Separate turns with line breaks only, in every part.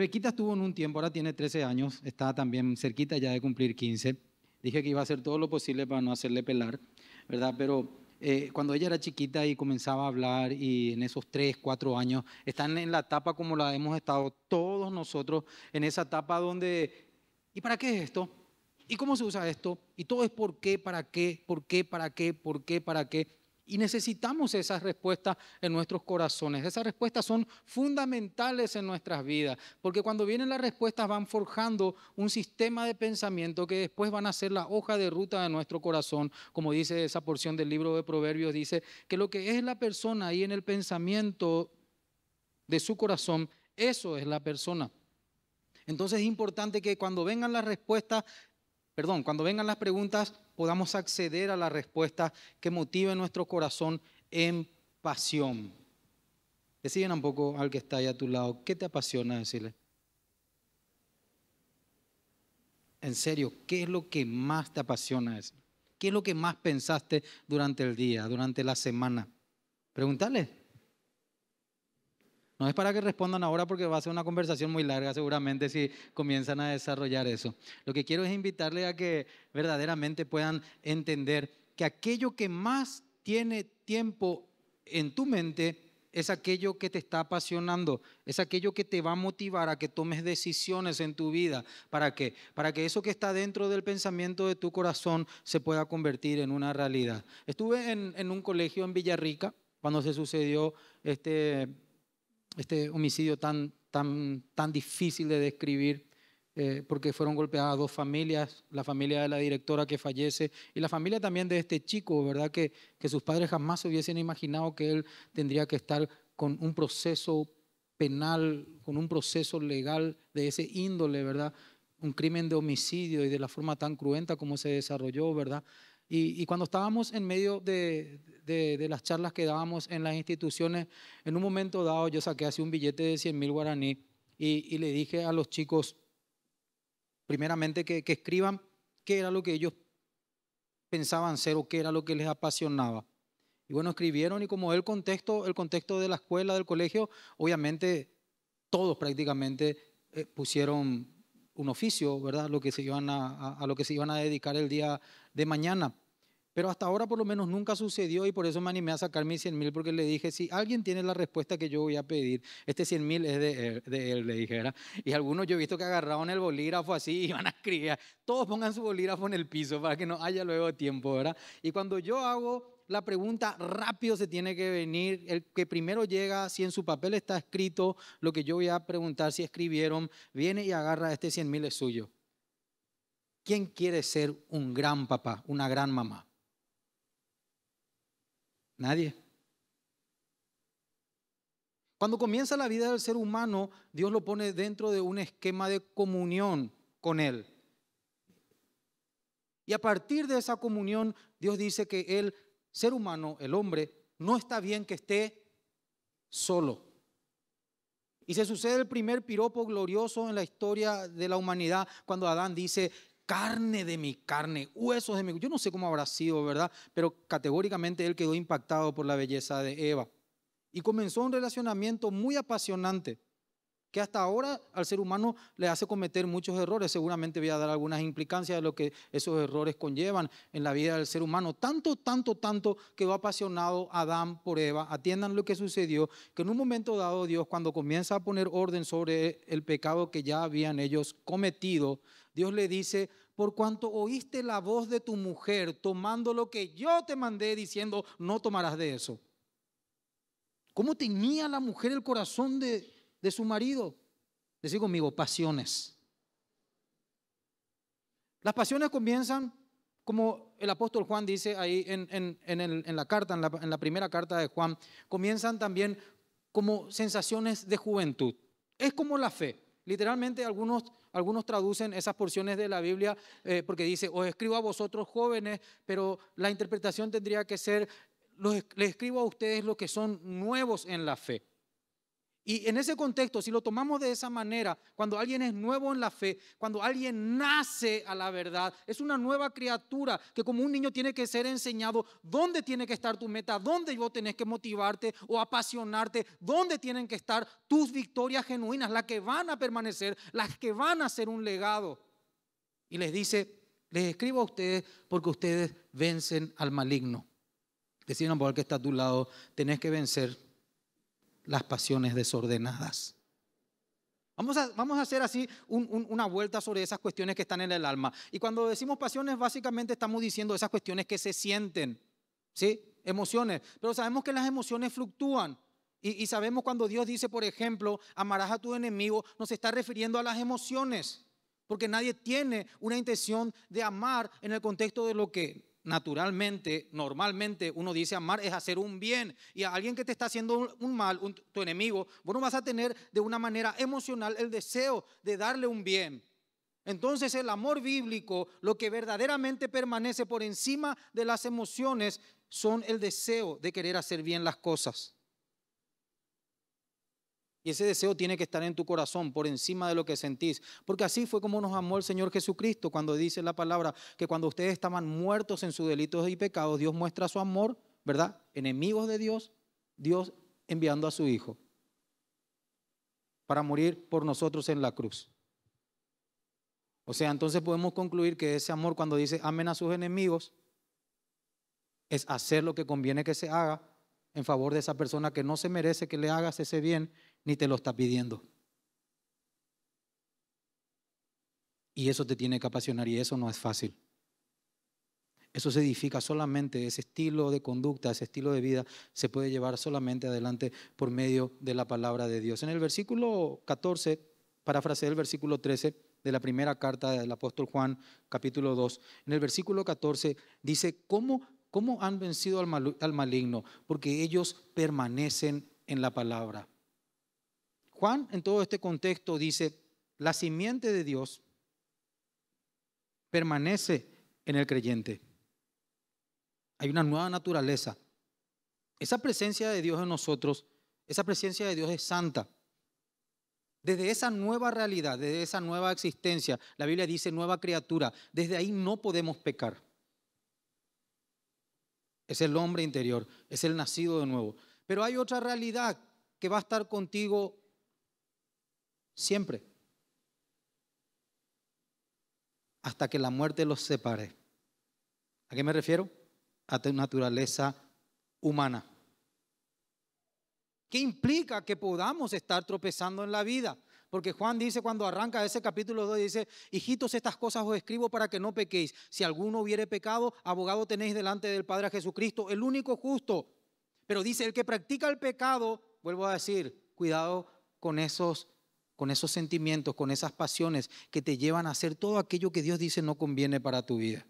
Rebequita estuvo en un tiempo, ahora tiene 13 años, está también cerquita ya de cumplir 15. Dije que iba a hacer todo lo posible para no hacerle pelar, ¿verdad? Pero eh, cuando ella era chiquita y comenzaba a hablar y en esos 3, 4 años, están en la etapa como la hemos estado todos nosotros, en esa etapa donde, ¿y para qué es esto? ¿Y cómo se usa esto? Y todo es por qué, para qué, por qué, para qué, por qué, para qué. Y necesitamos esas respuestas en nuestros corazones. Esas respuestas son fundamentales en nuestras vidas, porque cuando vienen las respuestas van forjando un sistema de pensamiento que después van a ser la hoja de ruta de nuestro corazón, como dice esa porción del libro de Proverbios, dice que lo que es la persona y en el pensamiento de su corazón, eso es la persona. Entonces es importante que cuando vengan las respuestas, perdón, cuando vengan las preguntas, podamos acceder a la respuesta que motive nuestro corazón en pasión. Deciden un poco al que está ahí a tu lado, ¿qué te apasiona? Decirle. En serio, ¿qué es lo que más te apasiona? Decirle? ¿Qué es lo que más pensaste durante el día, durante la semana? Pregúntale. No es para que respondan ahora porque va a ser una conversación muy larga seguramente si comienzan a desarrollar eso. Lo que quiero es invitarle a que verdaderamente puedan entender que aquello que más tiene tiempo en tu mente es aquello que te está apasionando, es aquello que te va a motivar a que tomes decisiones en tu vida. ¿Para qué? Para que eso que está dentro del pensamiento de tu corazón se pueda convertir en una realidad. Estuve en, en un colegio en Villarrica cuando se sucedió este este homicidio tan, tan, tan difícil de describir, eh, porque fueron golpeadas dos familias, la familia de la directora que fallece y la familia también de este chico, ¿verdad? Que, que sus padres jamás se hubiesen imaginado que él tendría que estar con un proceso penal, con un proceso legal de ese índole, ¿verdad? Un crimen de homicidio y de la forma tan cruenta como se desarrolló, ¿verdad? Y, cuando estábamos en medio de, las charlas que dábamos en las instituciones, en un momento dado yo saqué así un billete de 100 mil guaraní y, le dije a los chicos, primeramente, que, escriban qué era lo que ellos pensaban ser o qué era lo que les apasionaba. Y bueno, escribieron y como el contexto, el contexto de la escuela, del colegio, obviamente todos prácticamente eh, pusieron un oficio, ¿verdad? a, lo que se iban a dedicar el día de mañana. Pero hasta ahora por lo menos nunca sucedió y por eso me animé a sacar mis 100 mil porque le dije, si alguien tiene la respuesta que yo voy a pedir, este 100 mil es eh, de él, le dije, Y algunos yo he visto que agarraron el bolígrafo así y van a escribir, todos pongan su bolígrafo en el piso para que no haya luego tiempo, ¿verdad? Y cuando yo hago la pregunta, rápido se tiene que venir, el que primero llega, si en su papel está escrito lo que yo voy a preguntar, si escribieron, viene y agarra este 100 mil es suyo. ¿Quién quiere ser un gran papá, una gran mamá? Nadie. Cuando comienza la vida del ser humano, Dios lo pone dentro de un esquema de comunión con Él. Y a partir de esa comunión, Dios dice que el ser humano, el hombre, no está bien que esté solo. Y se sucede el primer piropo glorioso en la historia de la humanidad cuando Adán dice, carne de mi carne, huesos de mi... Yo no sé cómo habrá sido, ¿verdad? Pero categóricamente él quedó impactado por la belleza de Eva. Y comenzó un relacionamiento muy apasionante, que hasta ahora al ser humano le hace cometer muchos errores. Seguramente voy a dar algunas implicancias de lo que esos errores conllevan en la vida del ser humano. Tanto, tanto, tanto quedó apasionado Adán por Eva. Atiendan lo que sucedió, que en un momento dado Dios, cuando comienza a poner orden sobre el pecado que ya habían ellos cometido, Dios le dice, por cuanto oíste la voz de tu mujer tomando lo que yo te mandé diciendo, no tomarás de eso. ¿Cómo tenía la mujer el corazón de, de su marido? Decir conmigo, pasiones. Las pasiones comienzan, como el apóstol Juan dice ahí en, en, en, la carta, en la primera carta de Juan, comienzan también como sensaciones de juventud. Es como la fe. Literalmente algunos, algunos traducen esas porciones de la Biblia eh, porque dice, os escribo a vosotros jóvenes, pero la interpretación tendría que ser, les escribo a ustedes los que son nuevos en la fe. Y en ese contexto, si lo tomamos de esa manera, cuando alguien es nuevo en la fe, cuando alguien nace a la verdad, es una nueva criatura que como un niño tiene que ser enseñado dónde tiene que estar tu meta, dónde yo tenés que motivarte o apasionarte, dónde tienen que estar tus victorias genuinas, las que van a permanecer, las que van a ser un legado. Y les dice, les escribo a ustedes porque ustedes vencen al maligno. Decían por el que está a tu lado, tenés que vencer las pasiones desordenadas. Vamos a, vamos a hacer así una vuelta sobre esas cuestiones que están en el alma. Y cuando decimos pasiones, básicamente estamos diciendo esas cuestiones que se sienten, ¿sí? Emociones. Pero sabemos que las emociones fluctúan. Y, y sabemos cuando Dios dice, por ejemplo, amarás a tu enemigo, nos está refiriendo a las emociones. Porque nadie tiene una intención de amar en el contexto de lo que naturalmente, normalmente uno dice amar es hacer un bien. Y a alguien que te está haciendo un, mal, un, tu enemigo, vos no vas a tener de una manera emocional el deseo de darle un bien. Entonces el amor bíblico, lo que verdaderamente permanece por encima de las emociones, son el deseo de querer hacer bien las cosas. Y ese deseo tiene que estar en tu corazón, por encima de lo que sentís. Porque así fue como nos amó el Señor Jesucristo cuando dice la palabra que cuando ustedes estaban muertos en sus delitos y pecados, Dios muestra su amor, ¿verdad? Enemigos de Dios, Dios enviando a su Hijo para morir por nosotros en la cruz. O sea, entonces podemos concluir que ese amor cuando dice amen a sus enemigos es hacer lo que conviene que se haga en favor de esa persona que no se merece que le hagas ese bien ni te lo está pidiendo. Y eso te tiene que apasionar y eso no es fácil. Eso se edifica solamente, ese estilo de conducta, ese estilo de vida se puede llevar solamente adelante por medio de la palabra de Dios. En el versículo 14, parafrasear el versículo 13 de la primera carta del apóstol Juan, capítulo 2, en el versículo 14 dice, ¿cómo, cómo han vencido al, al maligno? Porque ellos permanecen en la palabra. Juan en todo este contexto dice, la simiente de Dios permanece en el creyente. Hay una nueva naturaleza. Esa presencia de Dios en nosotros, esa presencia de Dios es santa. Desde esa nueva realidad, desde esa nueva existencia, la Biblia dice nueva criatura, desde ahí no podemos pecar. Es el hombre interior, es el nacido de nuevo. Pero hay otra realidad que va a estar contigo siempre, hasta que la muerte los separe. ¿A qué me refiero? A tu naturaleza humana. ¿Qué implica que podamos estar tropezando en la vida? Porque Juan dice cuando arranca ese capítulo 2, dice, hijitos, estas cosas os escribo para que no pequéis. Si alguno hubiere pecado, abogado tenéis delante del Padre Jesucristo, el único justo. Pero dice, el que practica el pecado, vuelvo a decir, cuidado con esos con esos sentimientos, con esas pasiones que te llevan a hacer todo aquello que Dios dice no conviene para tu vida.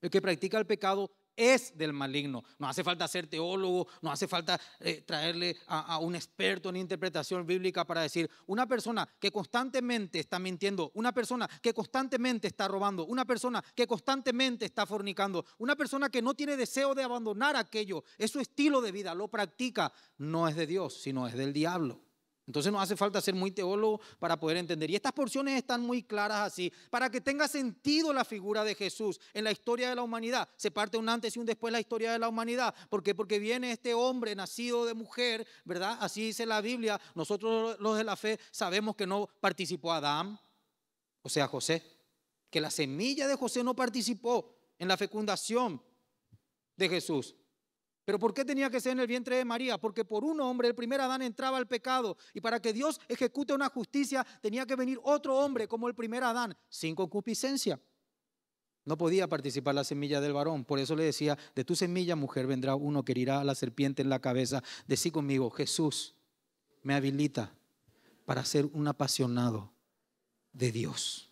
El que practica el pecado es del maligno. No hace falta ser teólogo, no hace falta eh, traerle a, a, un experto en interpretación bíblica para decir, una persona que constantemente está mintiendo, una persona que constantemente está robando, una persona que constantemente está fornicando, una persona que no tiene deseo de abandonar aquello, es su estilo de vida, lo practica, no es de Dios, sino es del diablo. Entonces no hace falta ser muy teólogo para poder entender. Y estas porciones están muy claras así. Para que tenga sentido la figura de Jesús en la historia de la humanidad. Se parte un antes y un después la historia de la humanidad. ¿Por qué? Porque viene este hombre nacido de mujer, ¿verdad? Así dice la Biblia. Nosotros los de la fe sabemos que no participó Adán, o sea, José. Que la semilla de José no participó en la fecundación de Jesús. ¿Pero por qué tenía que ser en el vientre de María? Porque por un hombre, el primer Adán entraba al pecado. Y para que Dios ejecute una justicia, tenía que venir otro hombre como el primer Adán, sin concupiscencia. No podía participar la semilla del varón. Por eso le decía, de tu semilla, mujer, vendrá uno que herirá a la serpiente en la cabeza. Decí conmigo, Jesús me habilita para ser un apasionado de Dios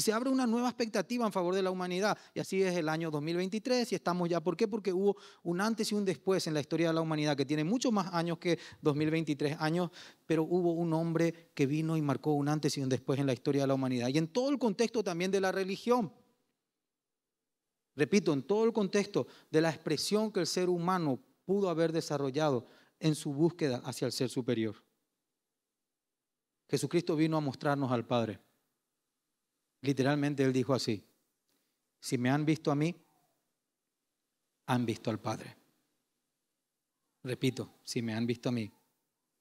y se abre una nueva expectativa en favor de la humanidad. Y así es el año 2023 y estamos ya. ¿Por qué? Porque hubo un antes y un después en la historia de la humanidad que tiene muchos más años que 2023 años, pero hubo un hombre que vino y marcó un antes y un después en la historia de la humanidad. Y en todo el contexto también de la religión. Repito, en todo el contexto de la expresión que el ser humano pudo haber desarrollado en su búsqueda hacia el ser superior. Jesucristo vino a mostrarnos al Padre. Literalmente él dijo así, si me han visto a mí, han visto al Padre. Repito, si me han visto a mí,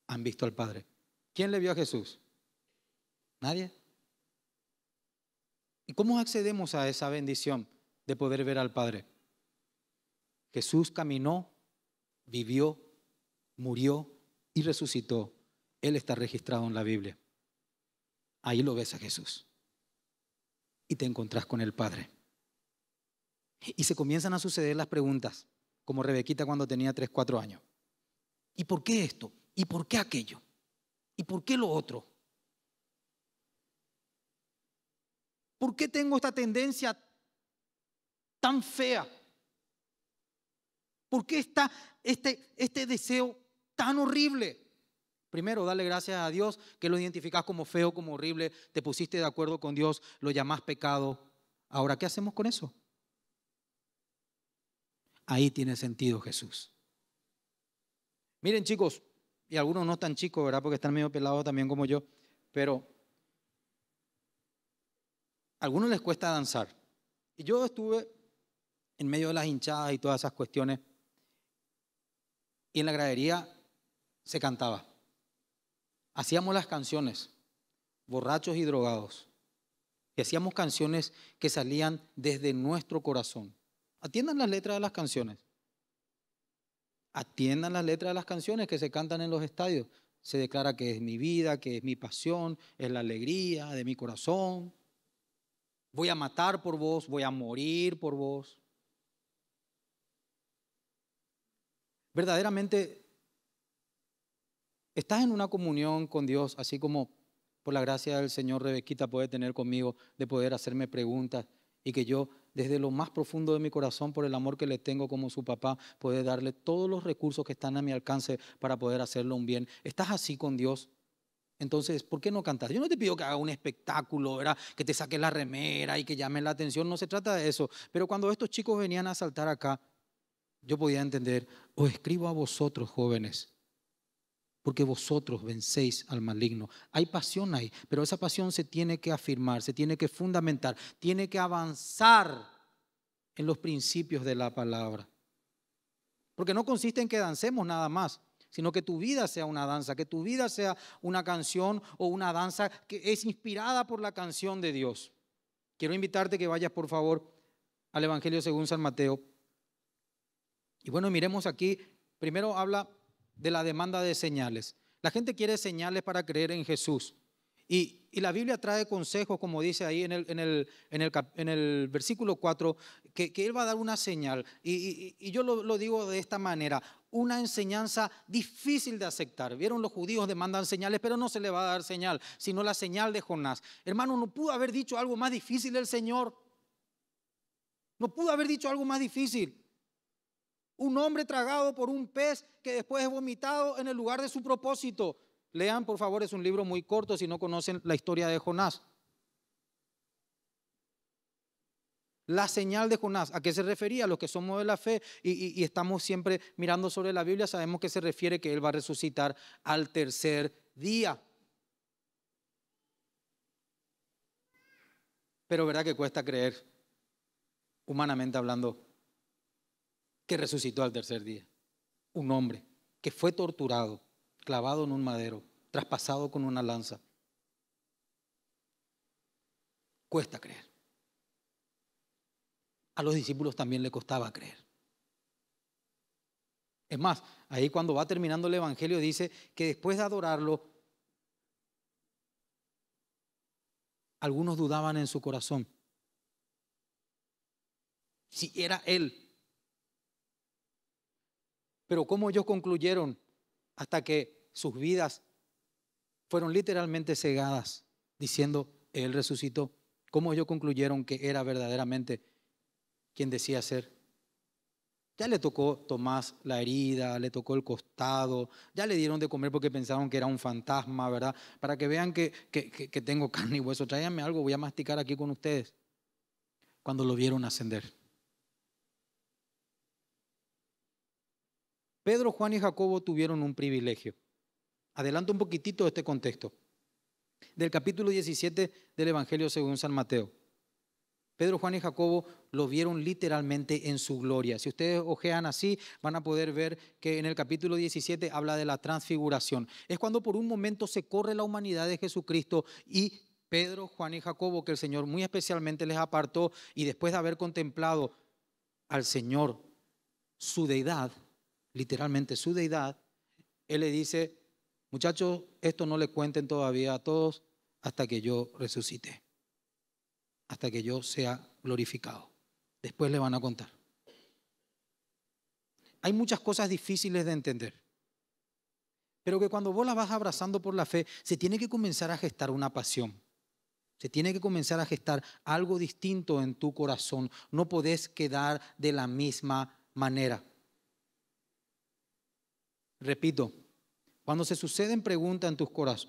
han visto al Padre. ¿Quién le vio a Jesús? Nadie. ¿Y cómo accedemos a esa bendición de poder ver al Padre? Jesús caminó, vivió, murió y resucitó. Él está registrado en la Biblia. Ahí lo ves a Jesús y te encontrás con el Padre. Y se comienzan a suceder las preguntas, como Rebequita cuando tenía 3, 4 años. ¿Y por qué esto? ¿Y por qué aquello? ¿Y por qué lo otro? ¿Por qué tengo esta tendencia tan fea? ¿Por qué está este, este deseo tan horrible? Primero, dale gracias a Dios que lo identificas como feo, como horrible, te pusiste de acuerdo con Dios, lo llamás pecado. Ahora, ¿qué hacemos con eso? Ahí tiene sentido Jesús. Miren chicos, y algunos no están chicos, ¿verdad? Porque están medio pelados también como yo, pero a algunos les cuesta danzar. Y yo estuve en medio de las hinchadas y todas esas cuestiones, y en la gradería se cantaba hacíamos las canciones, borrachos y drogados. Y hacíamos canciones que salían desde nuestro corazón. Atiendan las letras de las canciones. Atiendan las letras de las canciones que se cantan en los estadios. Se declara que es mi vida, que es mi pasión, es la alegría de mi corazón. Voy a matar por vos, voy a morir por vos. Verdaderamente estás en una comunión con Dios, así como por la gracia del Señor Rebequita puede tener conmigo, de poder hacerme preguntas y que yo desde lo más profundo de mi corazón, por el amor que le tengo como su papá, puede darle todos los recursos que están a mi alcance para poder hacerlo un bien. ¿Estás así con Dios? Entonces, ¿por qué no cantas? Yo no te pido que haga un espectáculo, ¿verdad? que te saque la remera y que llamen la atención, no se trata de eso. Pero cuando estos chicos venían a saltar acá, yo podía entender, os oh, escribo a vosotros jóvenes, porque vosotros vencéis al maligno. Hay pasión ahí, pero esa pasión se tiene que afirmar, se tiene que fundamentar, tiene que avanzar en los principios de la palabra. Porque no consiste en que dancemos nada más, sino que tu vida sea una danza, que tu vida sea una canción o una danza que es inspirada por la canción de Dios. Quiero invitarte que vayas, por favor, al Evangelio según San Mateo. Y bueno, miremos aquí, primero habla de la demanda de señales. La gente quiere señales para creer en Jesús. Y, la Biblia trae consejos, como dice ahí en el, el, en el, versículo 4, que, Él va a dar una señal. Y, yo lo, digo de esta manera, una enseñanza difícil de aceptar. Vieron, los judíos demandan señales, pero no se le va a dar señal, sino la señal de Jonás. Hermano, ¿no pudo haber dicho algo más difícil el Señor? ¿No pudo haber dicho algo más difícil? Un hombre tragado por un pez que después es vomitado en el lugar de su propósito. Lean, por favor, es un libro muy corto si no conocen la historia de Jonás. La señal de Jonás, ¿a qué se refería? Los que somos de la fe y, estamos siempre mirando sobre la Biblia, sabemos que se refiere que Él va a resucitar al tercer día. Pero verdad que cuesta creer, humanamente hablando que resucitó al tercer día. Un hombre que fue torturado, clavado en un madero, traspasado con una lanza. Cuesta creer. A los discípulos también le costaba creer. Es más, ahí cuando va terminando el Evangelio dice que después de adorarlo, algunos dudaban en su corazón. Si era él, pero cómo ellos concluyeron hasta que sus vidas fueron literalmente cegadas, diciendo, Él resucitó. Cómo ellos concluyeron que era verdaderamente quien decía ser. Ya le tocó Tomás la herida, le tocó el costado, ya le dieron de comer porque pensaron que era un fantasma, ¿verdad? Para que vean que, que tengo carne y hueso, tráiganme algo, voy a masticar aquí con ustedes. Cuando lo vieron ascender. Pedro, Juan y Jacobo tuvieron un privilegio. Adelanto un poquitito este contexto. Del capítulo 17 del Evangelio según San Mateo. Pedro, Juan y Jacobo lo vieron literalmente en su gloria. Si ustedes ojean así, van a poder ver que en el capítulo 17 habla de la transfiguración. Es cuando por un momento se corre la humanidad de Jesucristo y Pedro, Juan y Jacobo, que el Señor muy especialmente les apartó y después de haber contemplado al Señor, su deidad, literalmente su deidad, Él le dice, muchachos, esto no le cuenten todavía a todos hasta que yo resucite, hasta que yo sea glorificado. Después le van a contar. Hay muchas cosas difíciles de entender, pero que cuando vos las vas abrazando por la fe, se tiene que comenzar a gestar una pasión. Se tiene que comenzar a gestar algo distinto en tu corazón. No podés quedar de la misma manera. Repito, cuando se suceden preguntas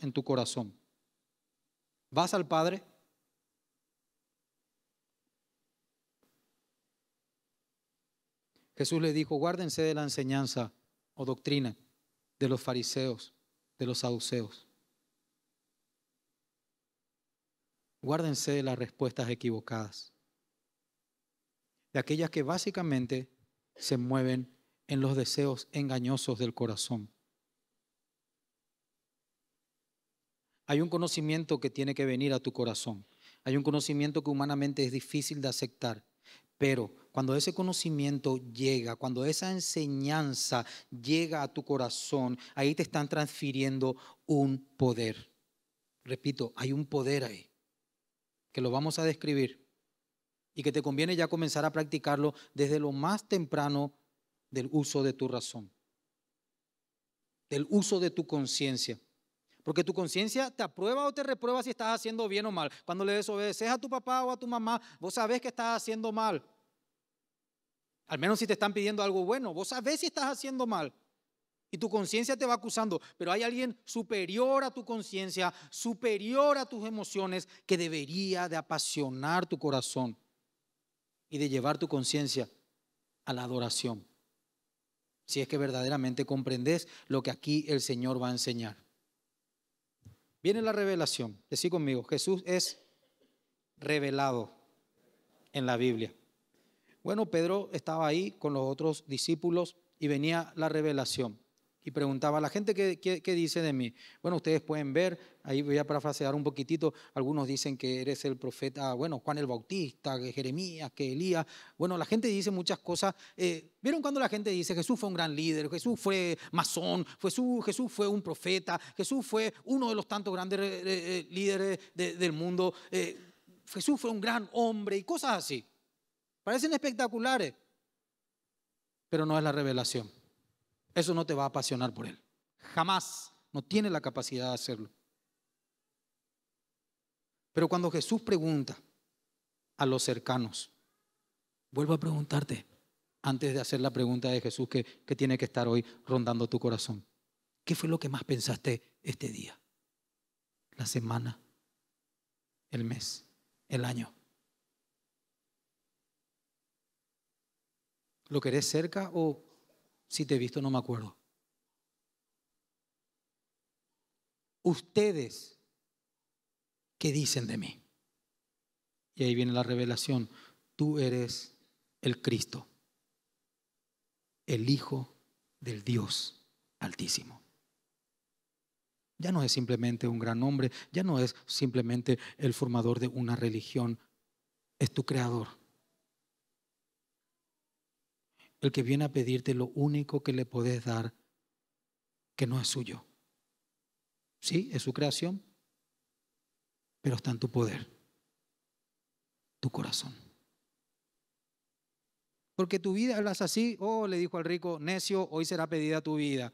en tu, corazón, ¿vas al Padre? Jesús le dijo, guárdense de la enseñanza o doctrina de los fariseos, de los saduceos. Guárdense de las respuestas equivocadas, de aquellas que básicamente se mueven en los deseos engañosos del corazón. Hay un conocimiento que tiene que venir a tu corazón. Hay un conocimiento que humanamente es difícil de aceptar. Pero cuando ese conocimiento llega, cuando esa enseñanza llega a tu corazón, ahí te están transfiriendo un poder. Repito, hay un poder ahí, que lo vamos a describir y que te conviene ya comenzar a practicarlo desde lo más temprano del uso de tu razón, del uso de tu conciencia. Porque tu conciencia te aprueba o te reprueba si estás haciendo bien o mal. Cuando le desobedeces a tu papá o a tu mamá, vos sabés que estás haciendo mal. Al menos si te están pidiendo algo bueno, vos sabés si estás haciendo mal. Y tu conciencia te va acusando, pero hay alguien superior a tu conciencia, superior a tus emociones, que debería de apasionar tu corazón y de llevar tu conciencia a la adoración si es que verdaderamente comprendes lo que aquí el Señor va a enseñar. Viene la revelación. Decí conmigo, Jesús es revelado en la Biblia. Bueno, Pedro estaba ahí con los otros discípulos y venía la revelación y preguntaba, ¿la gente qué, dice de mí? Bueno, ustedes pueden ver, ahí voy a parafrasear un poquitito, algunos dicen que eres el profeta, bueno, Juan el Bautista, que Jeremías, que Elías. Bueno, la gente dice muchas cosas. Eh, ¿Vieron cuando la gente dice Jesús fue un gran líder, Jesús fue masón, Jesús, Jesús fue un profeta, Jesús fue uno de los tantos grandes eh, eh, líderes del mundo, Jesús fue un gran hombre y cosas así? Parecen espectaculares, pero no es la revelación eso no te va a apasionar por Él. Jamás. No tiene la capacidad de hacerlo. Pero cuando Jesús pregunta a los cercanos, vuelvo a preguntarte, antes de hacer la pregunta de Jesús que, que, tiene que estar hoy rondando tu corazón, ¿qué fue lo que más pensaste este día? La semana, el mes, el año. ¿Lo querés cerca o si te he visto, no me acuerdo. Ustedes, ¿qué dicen de mí? Y ahí viene la revelación. Tú eres el Cristo, el Hijo del Dios Altísimo. Ya no es simplemente un gran hombre, ya no es simplemente el formador de una religión, es tu creador el que viene a pedirte lo único que le podés dar que no es suyo. Sí, es su creación, pero está en tu poder, tu corazón. Porque tu vida hablas así, oh, le dijo al rico, necio, hoy será pedida tu vida.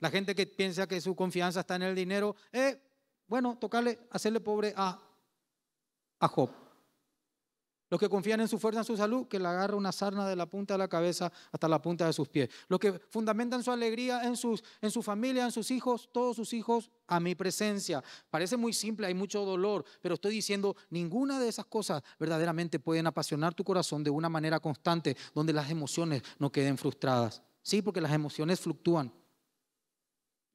La gente que piensa que su confianza está en el dinero, eh, bueno, tocarle, hacerle pobre a, a Job. Los que confían en su fuerza, en su salud, que le agarra una sarna de la punta de la cabeza hasta la punta de sus pies. Los que fundamentan su alegría en, sus, en su familia, en sus hijos, todos sus hijos a mi presencia. Parece muy simple, hay mucho dolor, pero estoy diciendo, ninguna de esas cosas verdaderamente pueden apasionar tu corazón de una manera constante, donde las emociones no queden frustradas. Sí, porque las emociones fluctúan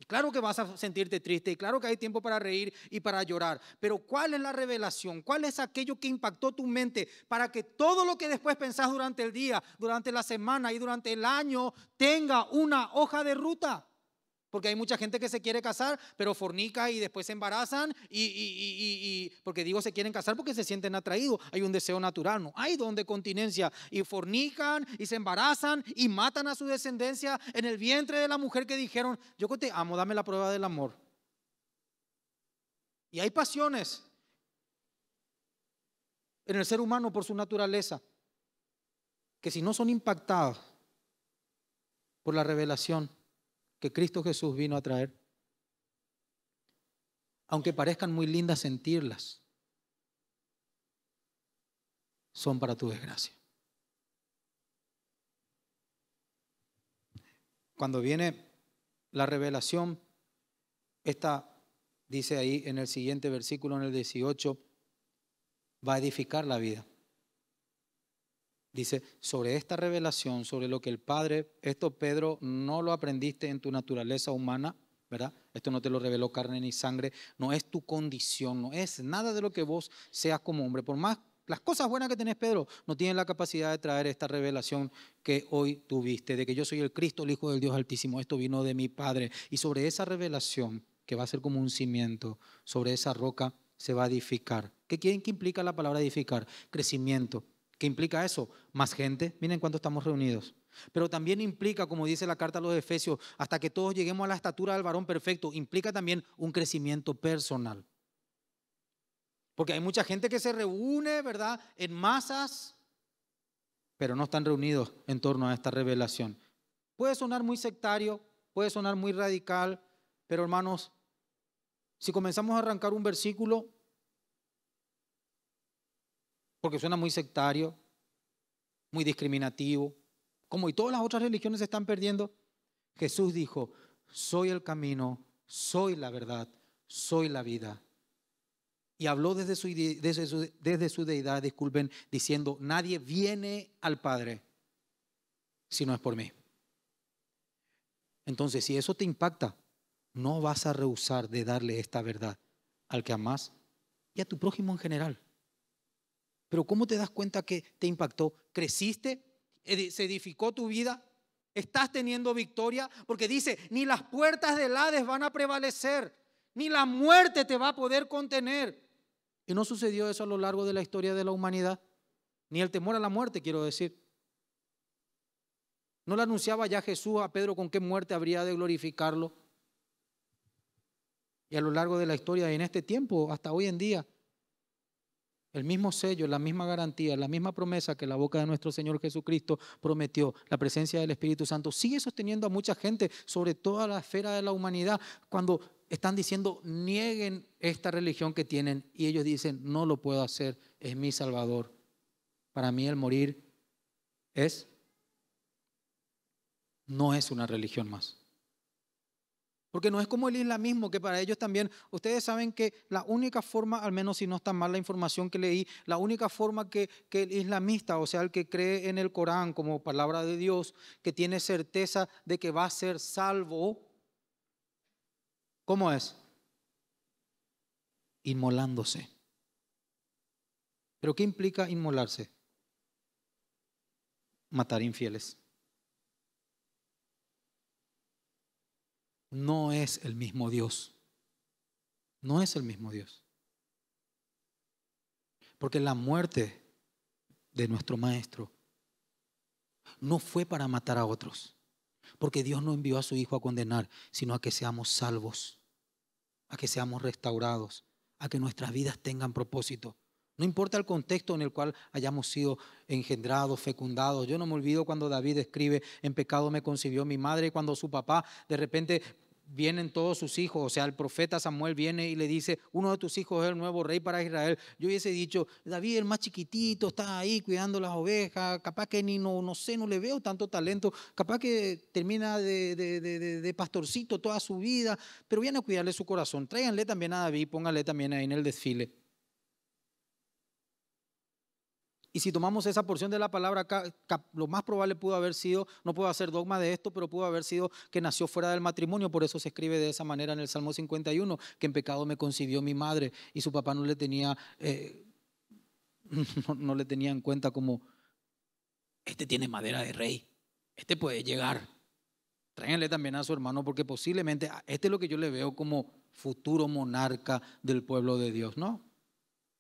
claro que vas a sentirte triste y claro que hay tiempo para reír y para llorar, pero ¿cuál es la revelación? ¿Cuál es aquello que impactó tu mente para que todo lo que después pensás durante el día, durante la semana y durante el año tenga una hoja de ruta? Porque hay mucha gente que se quiere casar, pero fornica y después se embarazan y, porque digo se quieren casar porque se sienten atraídos. Hay un deseo natural, no hay donde continencia. Y fornican y se embarazan y matan a su descendencia en el vientre de la mujer que dijeron, yo te amo, dame la prueba del amor. Y hay pasiones en el ser humano por su naturaleza, que si no son impactadas por la revelación, que Cristo Jesús vino a traer. Aunque parezcan muy lindas sentirlas, son para tu desgracia. Cuando viene la revelación, esta dice ahí en el siguiente versículo, en el 18, va a edificar la vida. Dice, sobre esta revelación, sobre lo que el Padre, esto Pedro, no lo aprendiste en tu naturaleza humana, ¿verdad? Esto no te lo reveló carne ni sangre, no es tu condición, no es nada de lo que vos seas como hombre. Por más las cosas buenas que tenés, Pedro, no tienen la capacidad de traer esta revelación que hoy tuviste, de que yo soy el Cristo, el Hijo del Dios Altísimo, esto vino de mi Padre. Y sobre esa revelación, que va a ser como un cimiento, sobre esa roca se va a edificar. ¿Qué, ¿Qué implica la palabra edificar? Crecimiento, ¿Qué implica eso? Más gente. Miren cuánto estamos reunidos. Pero también implica, como dice la carta a los Efesios, hasta que todos lleguemos a la estatura del varón perfecto, implica también un crecimiento personal. Porque hay mucha gente que se reúne, ¿verdad?, en masas, pero no están reunidos en torno a esta revelación. Puede sonar muy sectario, puede sonar muy radical, pero hermanos, si comenzamos a arrancar un versículo, porque suena muy sectario, muy discriminativo, como y todas las otras religiones se están perdiendo. Jesús dijo, soy el camino, soy la verdad, soy la vida. Y habló desde su, desde su, deidad, disculpen, diciendo, nadie viene al Padre si no es por mí. Entonces, si eso te impacta, no vas a rehusar de darle esta verdad al que amas y a tu prójimo en general. Pero ¿cómo te das cuenta que te impactó? ¿Creciste? ¿Se edificó tu vida? ¿Estás teniendo victoria? Porque dice, ni las puertas del Hades van a prevalecer, ni la muerte te va a poder contener. Y no sucedió eso a lo largo de la historia de la humanidad, ni el temor a la muerte, quiero decir. ¿No le anunciaba ya Jesús a Pedro con qué muerte habría de glorificarlo? Y a lo largo de la historia, en este tiempo, hasta hoy en día, el mismo sello, la misma garantía, la misma promesa que la boca de nuestro Señor Jesucristo prometió, la presencia del Espíritu Santo, sigue sosteniendo a mucha gente, sobre toda la esfera de la humanidad, cuando están diciendo, nieguen esta religión que tienen y ellos dicen, no lo puedo hacer, es mi Salvador. Para mí el morir es, no es una religión más. Porque no es como el islamismo, que para ellos también, ustedes saben que la única forma, al menos si no está mal la información que leí, la única forma que, que, el islamista, o sea, el que cree en el Corán como palabra de Dios, que tiene certeza de que va a ser salvo, ¿cómo es? Inmolándose. ¿Pero qué implica inmolarse? Matar infieles. no es el mismo Dios. No es el mismo Dios. Porque la muerte de nuestro Maestro no fue para matar a otros. Porque Dios no envió a su Hijo a condenar, sino a que seamos salvos, a que seamos restaurados, a que nuestras vidas tengan propósito. No importa el contexto en el cual hayamos sido engendrados, fecundados. Yo no me olvido cuando David escribe, en pecado me concibió mi madre, cuando su papá de repente vienen todos sus hijos, o sea, el profeta Samuel viene y le dice, uno de tus hijos es el nuevo rey para Israel. Yo hubiese dicho, David, el más chiquitito, está ahí cuidando las ovejas, capaz que ni, no, no sé, no le veo tanto talento, capaz que termina de, pastorcito toda su vida, pero viene a cuidarle su corazón, tráiganle también a David, pónganle también ahí en el desfile. si tomamos esa porción de la palabra, lo más probable pudo haber sido, no puedo hacer dogma de esto, pero pudo haber sido que nació fuera del matrimonio. Por eso se escribe de esa manera en el Salmo 51, que en pecado me concibió mi madre y su papá no le tenía, eh, no, le tenía en cuenta como, este tiene madera de rey, este puede llegar. Tráiganle también a su hermano porque posiblemente este es lo que yo le veo como futuro monarca del pueblo de Dios, ¿no?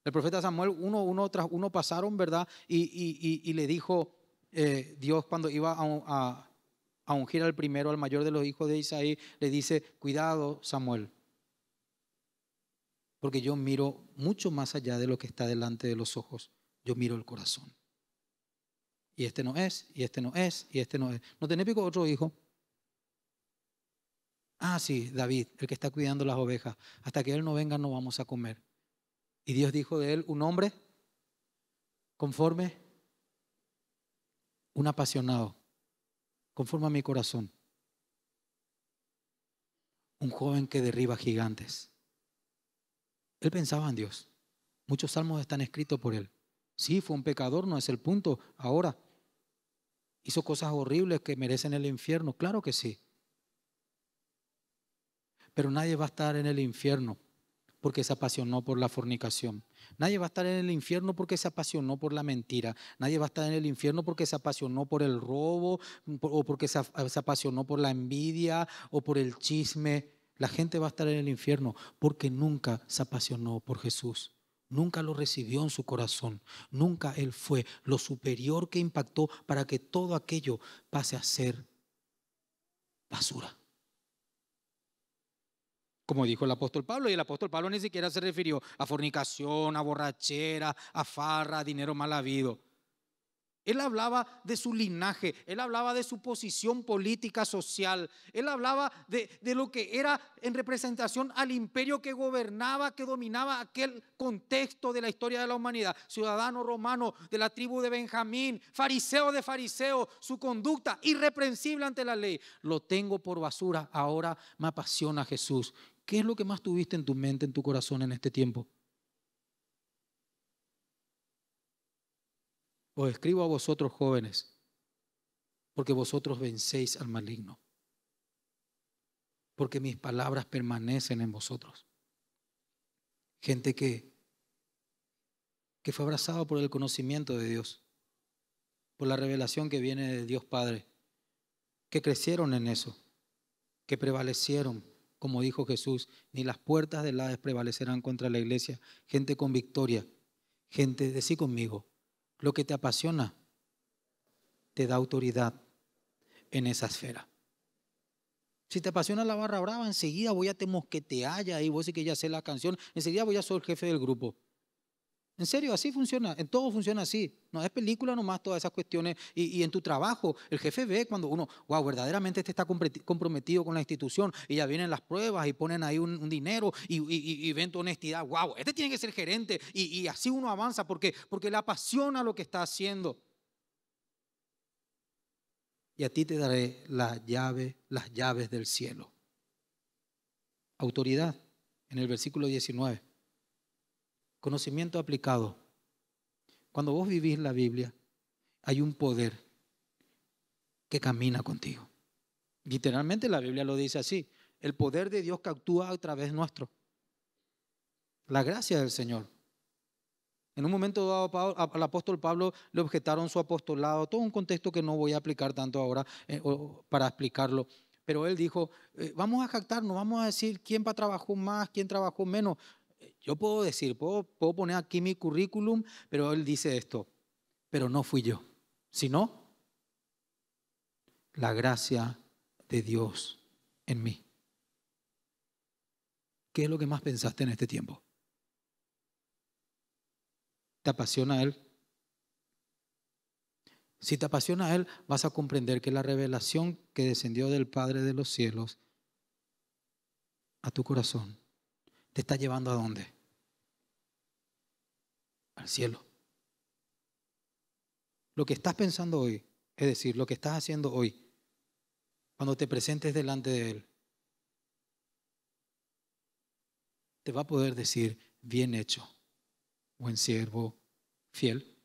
El profeta Samuel, uno, uno tras uno pasaron, ¿verdad? Y, le dijo eh, Dios cuando iba a, ungir al primero, al mayor de los hijos de Isaí, le dice, cuidado Samuel, porque yo miro mucho más allá de lo que está delante de los ojos, yo miro el corazón. Y este no es, y este no es, y este no es. ¿No tenés pico otro hijo? Ah, sí, David, el que está cuidando las ovejas. Hasta que él no venga no vamos a comer. Y Dios dijo de él, un hombre conforme, un apasionado, conforme a mi corazón. Un joven que derriba gigantes. Él pensaba en Dios. Muchos salmos están escritos por él. Sí, fue un pecador, no es el punto. Ahora, hizo cosas horribles que merecen el infierno. Claro que sí. Pero nadie va a estar en el infierno porque se apasionó por la fornicación. Nadie va a estar en el infierno porque se apasionó por la mentira. Nadie va a estar en el infierno porque se apasionó por el robo o porque se, apasionó por la envidia o por el chisme. La gente va a estar en el infierno porque nunca se apasionó por Jesús. Nunca lo recibió en su corazón. Nunca Él fue lo superior que impactó para que todo aquello pase a ser basura como dijo el apóstol Pablo, y el apóstol Pablo ni siquiera se refirió a fornicación, a borrachera, a farra, a dinero mal habido. Él hablaba de su linaje, él hablaba de su posición política, social, él hablaba de, de, lo que era en representación al imperio que gobernaba, que dominaba aquel contexto de la historia de la humanidad, ciudadano romano de la tribu de Benjamín, fariseo de fariseo, su conducta irreprensible ante la ley. Lo tengo por basura, ahora me apasiona Jesús ¿Qué es lo que más tuviste en tu mente, en tu corazón en este tiempo? Os escribo a vosotros jóvenes, porque vosotros vencéis al maligno, porque mis palabras permanecen en vosotros. Gente que, que fue abrazada por el conocimiento de Dios, por la revelación que viene de Dios Padre, que crecieron en eso, que prevalecieron, como dijo Jesús, ni las puertas del Hades prevalecerán contra la iglesia. Gente con victoria, gente, decí conmigo, lo que te apasiona te da autoridad en esa esfera. Si te apasiona la barra brava, enseguida voy a te mosquetear y a decir que ya sé la canción, enseguida voy a ser el jefe del grupo. En serio, así funciona, en todo funciona así. No es película nomás todas esas cuestiones. Y, en tu trabajo, el jefe ve cuando uno, wow, verdaderamente este está comprometido con la institución y ya vienen las pruebas y ponen ahí un, dinero y, ven tu honestidad, wow, este tiene que ser gerente y, así uno avanza porque, porque le apasiona lo que está haciendo. Y a ti te daré las llaves del cielo. Autoridad, en el versículo 19. Conocimiento aplicado. Cuando vos vivís la Biblia, hay un poder que camina contigo. Literalmente la Biblia lo dice así. El poder de Dios que actúa a través nuestro. La gracia del Señor. En un momento dado al apóstol Pablo le objetaron su apostolado, todo un contexto que no voy a aplicar tanto ahora eh, para explicarlo. Pero él dijo, eh, vamos a jactarnos, vamos a decir quién trabajó más, quién trabajó menos. Yo puedo decir, puedo, poner aquí mi currículum, pero él dice esto, pero no fui yo, sino la gracia de Dios en mí. ¿Qué es lo que más pensaste en este tiempo? ¿Te apasiona Él? Si te apasiona Él, vas a comprender que la revelación que descendió del Padre de los cielos a tu corazón te está llevando a dónde? Al cielo. Lo que estás pensando hoy, es decir, lo que estás haciendo hoy, cuando te presentes delante de Él, te va a poder decir, bien hecho, buen siervo, fiel.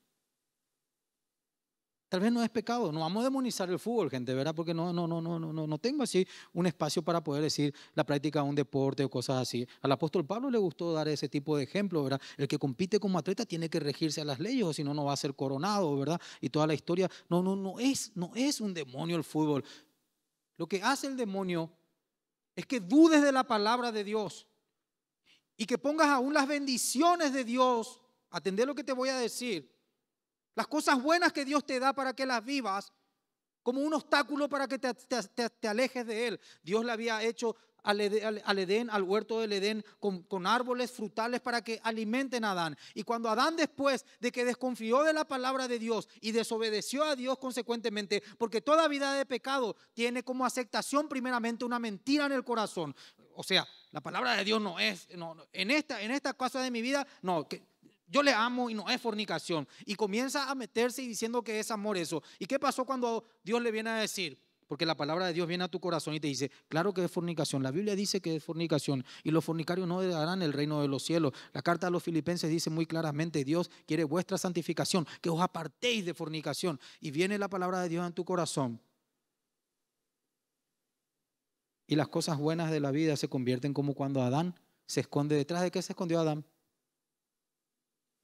Tal vez no es pecado, no vamos a demonizar el fútbol, gente, ¿verdad? Porque no, no, no, no, no, no tengo así un espacio para poder decir la práctica de un deporte o cosas así. Al apóstol Pablo le gustó dar ese tipo de ejemplo, ¿verdad? El que compite como atleta tiene que regirse a las leyes, o si no, no va a ser coronado, ¿verdad? Y toda la historia. No, no, no es, no es un demonio el fútbol. Lo que hace el demonio es que dudes de la palabra de Dios y que pongas aún las bendiciones de Dios. Atender lo que te voy a decir las cosas buenas que Dios te da para que las vivas como un obstáculo para que te, alejes de Él. Dios le había hecho al Edén, al huerto del Edén, con, árboles frutales para que alimenten a Adán. Y cuando Adán después de que desconfió de la palabra de Dios y desobedeció a Dios consecuentemente, porque toda vida de pecado tiene como aceptación primeramente una mentira en el corazón. O sea, la palabra de Dios no es, no, en, esta, en esta cosa de mi vida, no, que, yo le amo y no es fornicación. Y comienza a meterse y diciendo que es amor eso. ¿Y qué pasó cuando Dios le viene a decir? Porque la palabra de Dios viene a tu corazón y te dice, claro que es fornicación. La Biblia dice que es fornicación y los fornicarios no darán el reino de los cielos. La carta a los filipenses dice muy claramente, Dios quiere vuestra santificación, que os apartéis de fornicación. Y viene la palabra de Dios en tu corazón. Y las cosas buenas de la vida se convierten como cuando Adán se esconde. ¿Detrás de qué se escondió Adán?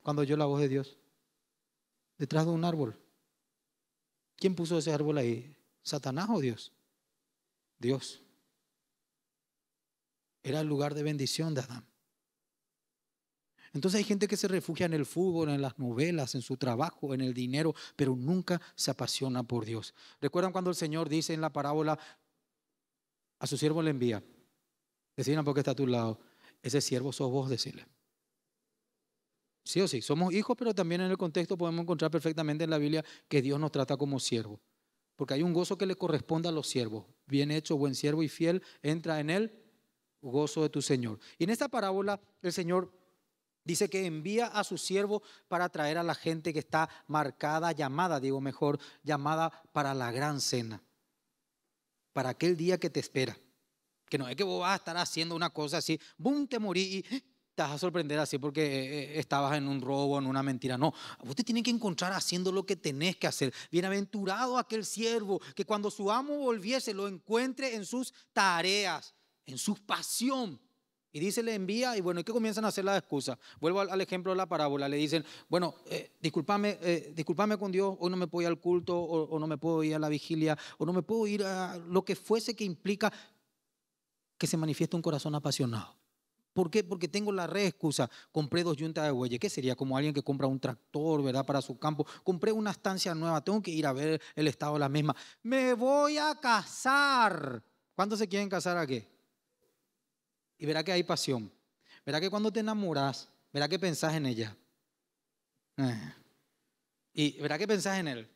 cuando oyó la voz de Dios? Detrás de un árbol. ¿Quién puso ese árbol ahí? ¿Satanás o Dios? Dios. Era el lugar de bendición de Adán. Entonces hay gente que se refugia en el fútbol, en las novelas, en su trabajo, en el dinero, pero nunca se apasiona por Dios. ¿Recuerdan cuando el Señor dice en la parábola, a su siervo le envía? Decían, porque está a tu lado. Ese siervo sos vos, decirle. Sí o sí, somos hijos, pero también en el contexto podemos encontrar perfectamente en la Biblia que Dios nos trata como siervos. Porque hay un gozo que le corresponde a los siervos. Bien hecho, buen siervo y fiel, entra en el gozo de tu Señor. Y en esta parábola el Señor dice que envía a su siervo para traer a la gente que está marcada, llamada, digo mejor, llamada para la gran cena, para aquel día que te espera. Que no es que vos vas a estar haciendo una cosa así, boom, te morí y te vas a sorprender así porque eh, eh, estabas en un robo, en una mentira. No, vos te tienes que encontrar haciendo lo que tenés que hacer. Bienaventurado aquel siervo que cuando su amo volviese lo encuentre en sus tareas, en su pasión. Y dice, le envía, y bueno, ¿y qué comienzan a hacer las excusas? Vuelvo al, ejemplo de la parábola, le dicen, bueno, eh, discúlpame, discúlpame con Dios, hoy no me puedo ir al culto, o, no me puedo ir a la vigilia, o no me puedo ir a lo que fuese que implica que se manifieste un corazón apasionado. ¿Por qué? Porque tengo la re excusa. Compré dos yuntas de bueyes. ¿Qué sería? Como alguien que compra un tractor, ¿verdad? Para su campo. Compré una estancia nueva. Tengo que ir a ver el estado de la misma. Me voy a casar. ¿Cuándo se quieren casar a qué? Y verá que hay pasión. Verá que cuando te enamoras, verá que pensás en ella. Eh. Y verá que pensás en él.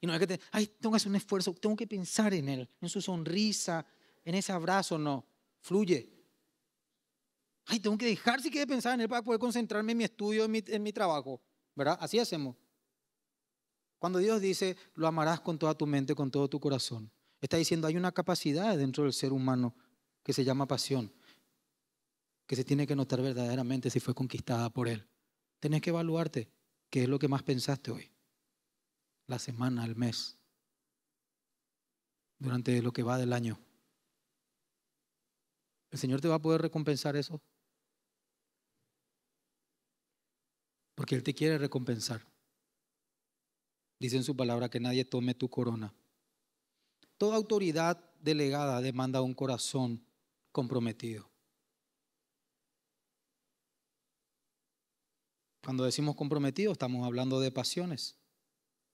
Y no es que te, ay, tengo que hacer un esfuerzo, tengo que pensar en él, en su sonrisa, en ese abrazo, no. Fluye. Ay, tengo que dejar si quiere pensar en él para poder concentrarme en mi estudio, en mi, en mi trabajo. ¿Verdad? Así hacemos. Cuando Dios dice, lo amarás con toda tu mente, con todo tu corazón, está diciendo, hay una capacidad dentro del ser humano que se llama pasión, que se tiene que notar verdaderamente si fue conquistada por Él. Tenés que evaluarte qué es lo que más pensaste hoy, la semana, el mes, durante lo que va del año. ¿El Señor te va a poder recompensar eso? porque Él te quiere recompensar. Dice en su palabra que nadie tome tu corona. Toda autoridad delegada demanda un corazón comprometido. Cuando decimos comprometido estamos hablando de pasiones.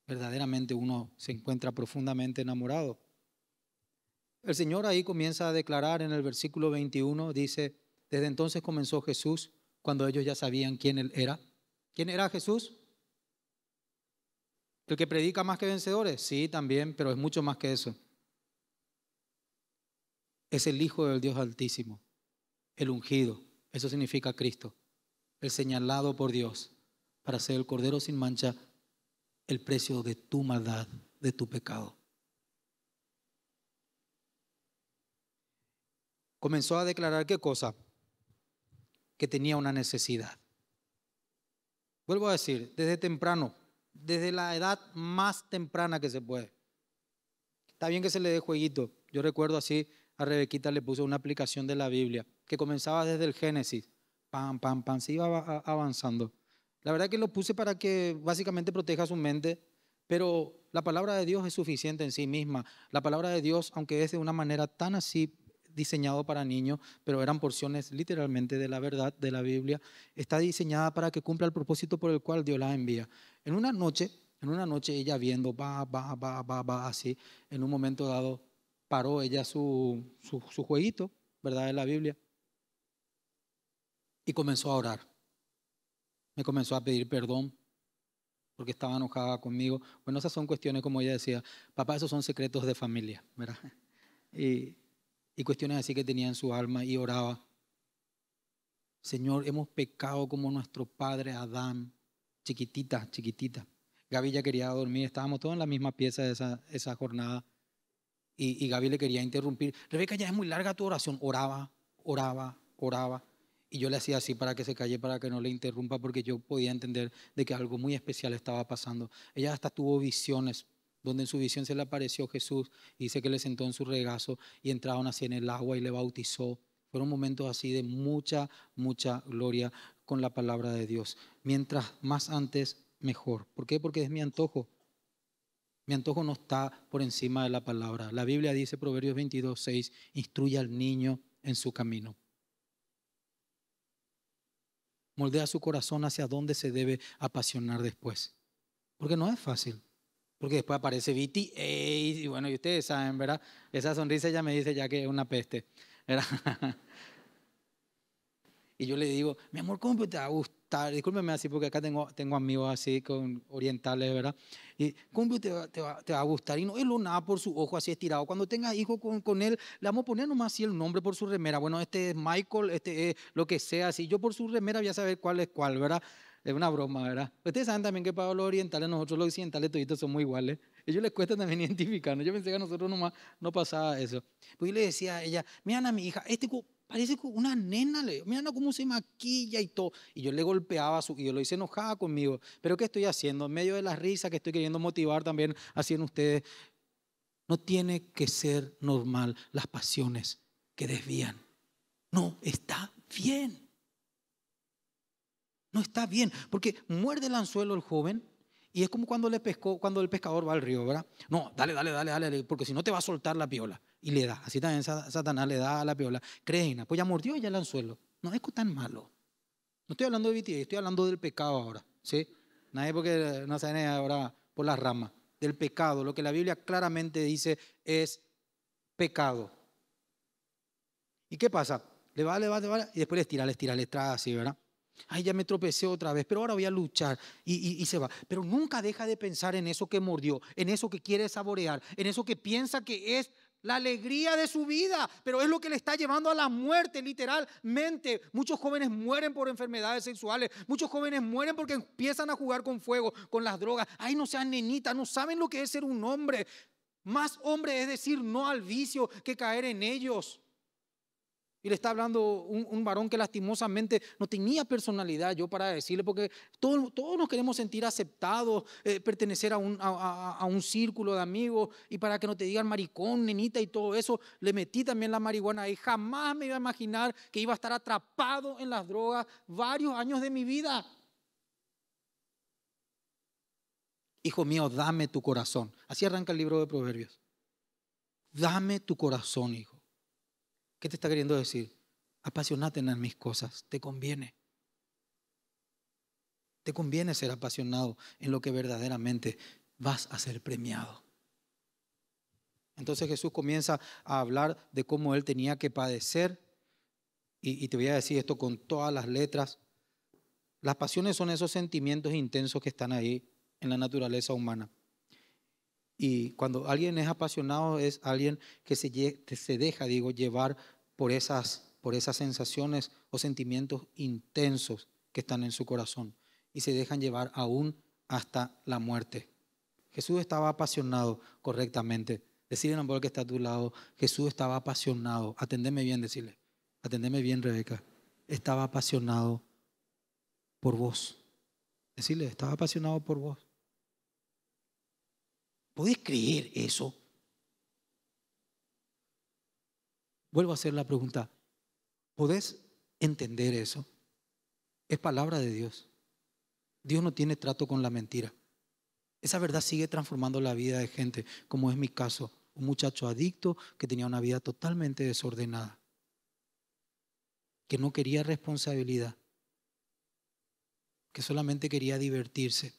Verdaderamente uno se encuentra profundamente enamorado. El Señor ahí comienza a declarar en el versículo 21, dice, desde entonces comenzó Jesús, cuando ellos ya sabían quién Él era, ¿Quién era Jesús? ¿El que predica más que vencedores? Sí, también, pero es mucho más que eso. Es el Hijo del Dios Altísimo, el ungido. Eso significa Cristo, el señalado por Dios para ser el Cordero sin mancha, el precio de tu maldad, de tu pecado. Comenzó a declarar qué cosa? Que tenía una necesidad. Vuelvo a decir, desde temprano, desde la edad más temprana que se puede. Está bien que se le dé jueguito. Yo recuerdo así, a Rebequita le puse una aplicación de la Biblia que comenzaba desde el Génesis. Pam, pam, pam, se iba avanzando. La verdad que lo puse para que básicamente proteja su mente, pero la palabra de Dios es suficiente en sí misma. La palabra de Dios, aunque es de una manera tan así diseñado para niños, pero eran porciones literalmente de la verdad de la Biblia, está diseñada para que cumpla el propósito por el cual Dios la envía. En una noche, en una noche ella viendo, va, va, va, va, va, así, en un momento dado paró ella su, su, su jueguito, ¿verdad? De la Biblia, y comenzó a orar. Me comenzó a pedir perdón porque estaba enojada conmigo. Bueno, esas son cuestiones, como ella decía, papá, esos son secretos de familia, ¿verdad? Y y cuestiones así que tenía en su alma y oraba. Señor, hemos pecado como nuestro padre Adán, chiquitita, chiquitita. Gaby ya quería dormir, estábamos todos en la misma pieza de esa, esa jornada. Y, Gaby le quería interrumpir. Rebeca, ya es muy larga tu oración. Oraba, oraba, oraba. Y yo le hacía así para que se calle, para que no le interrumpa, porque yo podía entender de que algo muy especial estaba pasando. Ella hasta tuvo visiones donde en su visión se le apareció Jesús, y dice que le sentó en su regazo y entraron así en el agua y le bautizó. Fueron momentos así de mucha, mucha gloria con la palabra de Dios. Mientras más antes, mejor. ¿Por qué? Porque es mi antojo. Mi antojo no está por encima de la palabra. La Biblia dice, Proverbios 22, 6, instruye al niño en su camino. Moldea su corazón hacia dónde se debe apasionar después. Porque no es fácil porque después aparece Viti, y bueno, y ustedes saben, ¿verdad? Esa sonrisa ya me dice ya que es una peste, ¿verdad? y yo le digo, mi amor, ¿cómo te va a gustar? Discúlpeme así, porque acá tengo, tengo amigos así, con orientales, ¿verdad? Y, ¿cómo te va, te va, a gustar? Y no, él lo nada por su ojo así estirado. Cuando tenga hijo con, con, él, le vamos a poner nomás así el nombre por su remera. Bueno, este es Michael, este es lo que sea, así. Yo por su remera voy a saber cuál es cuál, ¿verdad? Es una broma, ¿verdad? Ustedes saben también que para los orientales, nosotros los occidentales son muy iguales. ellos les cuesta también identificarnos. Yo pensé que a nosotros nomás no pasaba eso. Pues yo le decía a ella, mira a mi hija, este parece una nena, mira cómo se maquilla y todo. Y yo le golpeaba su y yo lo hice enojada conmigo. Pero ¿qué estoy haciendo? En medio de las risas que estoy queriendo motivar también, así en ustedes. No tiene que ser normal las pasiones que desvían. No, está bien. No está bien, porque muerde el anzuelo el joven y es como cuando, le pescó, cuando el pescador va al río, ¿verdad? No, dale, dale, dale, dale, porque si no te va a soltar la piola. Y le da, así también Satanás le da a la piola. Creina, pues ya mordió ya el anzuelo. No es tan malo. No estoy hablando de vitia, estoy hablando del pecado ahora, ¿sí? Nadie porque eh, no se ahora por las ramas. Del pecado, lo que la Biblia claramente dice es pecado. ¿Y qué pasa? Le va, le va, le va, y después le tira, le tira, le trae así, ¿verdad? Ay, ya me tropecé otra vez, pero ahora voy a luchar y, se va. Pero nunca deja de pensar en eso que mordió, en eso que quiere saborear, en eso que piensa que es la alegría de su vida, pero es lo que le está llevando a la muerte, literalmente. Muchos jóvenes mueren por enfermedades sexuales, muchos jóvenes mueren porque empiezan a jugar con fuego, con las drogas. Ay, no sean nenitas, no saben lo que es ser un hombre. Más hombre es decir no al vicio que caer en ellos. Y le está hablando un, varón que lastimosamente no tenía personalidad, yo para decirle, porque todos, todos nos queremos sentir aceptados, eh, pertenecer a un, a, a, a un, círculo de amigos, y para que no te digan maricón, nenita y todo eso, le metí también la marihuana y jamás me iba a imaginar que iba a estar atrapado en las drogas varios años de mi vida. Hijo mío, dame tu corazón. Así arranca el libro de Proverbios. Dame tu corazón, hijo. ¿Qué te está queriendo decir? Apasionate en mis cosas, te conviene. Te conviene ser apasionado en lo que verdaderamente vas a ser premiado. Entonces Jesús comienza a hablar de cómo él tenía que padecer, y, y te voy a decir esto con todas las letras. Las pasiones son esos sentimientos intensos que están ahí en la naturaleza humana. Y cuando alguien es apasionado es alguien que se, se deja, digo, llevar por esas, por esas sensaciones o sentimientos intensos que están en su corazón y se dejan llevar aún hasta la muerte. Jesús estaba apasionado correctamente. Decirle al amor que está a tu lado, Jesús estaba apasionado. Atendeme bien, decirle. Atendeme bien, Rebeca. Estaba apasionado por vos. Decirle, estaba apasionado por vos. ¿Podés creer eso? Vuelvo a hacer la pregunta. ¿Podés entender eso? Es palabra de Dios. Dios no tiene trato con la mentira. Esa verdad sigue transformando la vida de gente, como es mi caso. Un muchacho adicto que tenía una vida totalmente desordenada, que no quería responsabilidad, que solamente quería divertirse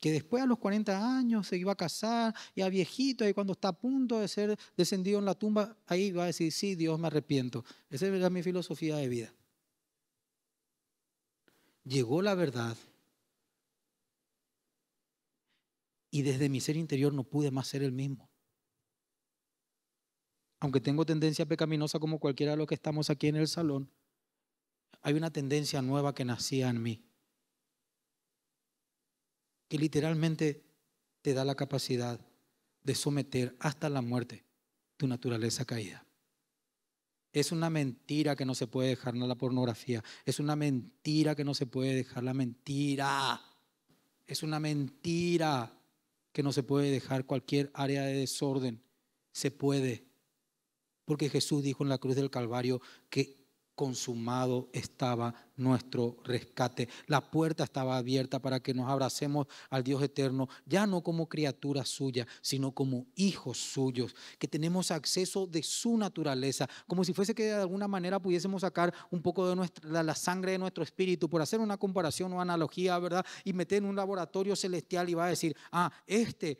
que después a los 40 años se iba a casar, y a viejito, y cuando está a punto de ser descendido en la tumba, ahí va a decir, sí, Dios me arrepiento. Esa era mi filosofía de vida. Llegó la verdad y desde mi ser interior no pude más ser el mismo. Aunque tengo tendencia pecaminosa como cualquiera de los que estamos aquí en el salón, hay una tendencia nueva que nacía en mí que literalmente te da la capacidad de someter hasta la muerte tu naturaleza caída. Es una mentira que no se puede dejar la pornografía. Es una mentira que no se puede dejar la mentira. Es una mentira que no se puede dejar cualquier área de desorden. Se puede. Porque Jesús dijo en la cruz del Calvario que consumado estaba nuestro rescate. La puerta estaba abierta para que nos abracemos al Dios eterno, ya no como criatura suya sino como hijos suyos, que tenemos acceso de su naturaleza, como si fuese que de alguna manera pudiésemos sacar un poco de nuestra, la sangre de nuestro espíritu, por hacer una comparación o analogía, ¿verdad? Y meter en un laboratorio celestial y va a decir, ah, este,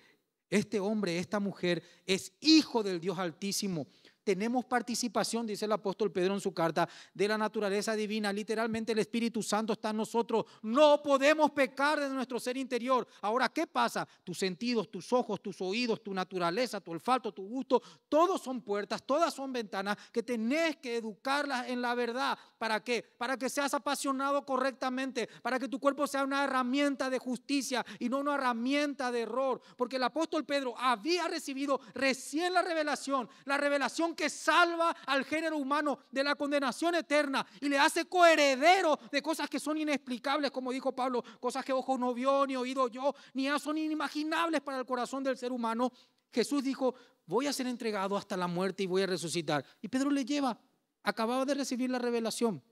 este hombre, esta mujer es hijo del Dios altísimo tenemos participación, dice el apóstol Pedro en su carta, de la naturaleza divina. Literalmente el Espíritu Santo está en nosotros. No podemos pecar de nuestro ser interior. Ahora, ¿qué pasa? Tus sentidos, tus ojos, tus oídos, tu naturaleza, tu olfato, tu gusto, todos son puertas, todas son ventanas que tenés que educarlas en la verdad. ¿Para qué? Para que seas apasionado correctamente, para que tu cuerpo sea una herramienta de justicia y no una herramienta de error. Porque el apóstol Pedro había recibido recién la revelación, la revelación que salva al género humano de la condenación eterna y le hace coheredero de cosas que son inexplicables, como dijo Pablo, cosas que ojo no vio, ni oído yo, ni son inimaginables para el corazón del ser humano. Jesús dijo, voy a ser entregado hasta la muerte y voy a resucitar. Y Pedro le lleva, acababa de recibir la revelación.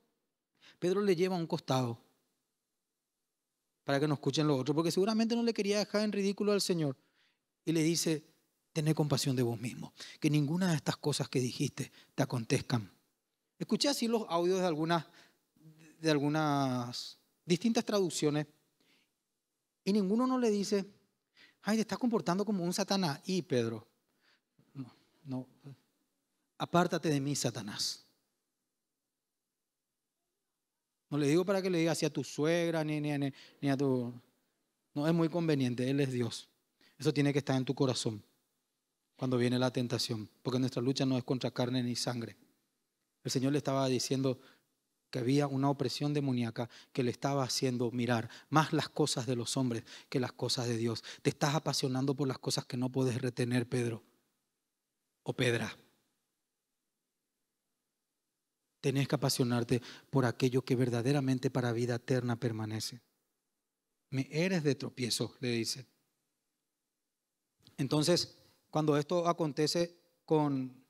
Pedro le lleva a un costado para que no escuchen los otros, porque seguramente no le quería dejar en ridículo al Señor. Y le dice, tener compasión de vos mismo. Que ninguna de estas cosas que dijiste te acontezcan. Escuché así los audios de algunas, de algunas distintas traducciones y ninguno no le dice, ay, te estás comportando como un Satanás. Y Pedro, no, no, apártate de mí, Satanás. No le digo para que le diga así a tu suegra ni, ni a tu... No es muy conveniente, Él es Dios. Eso tiene que estar en tu corazón cuando viene la tentación, porque nuestra lucha no es contra carne ni sangre. El Señor le estaba diciendo que había una opresión demoníaca que le estaba haciendo mirar más las cosas de los hombres que las cosas de Dios. Te estás apasionando por las cosas que no puedes retener, Pedro o Pedra. Tenés que apasionarte por aquello que verdaderamente para vida eterna permanece. Me eres de tropiezo, le dice. Entonces, cuando esto acontece con,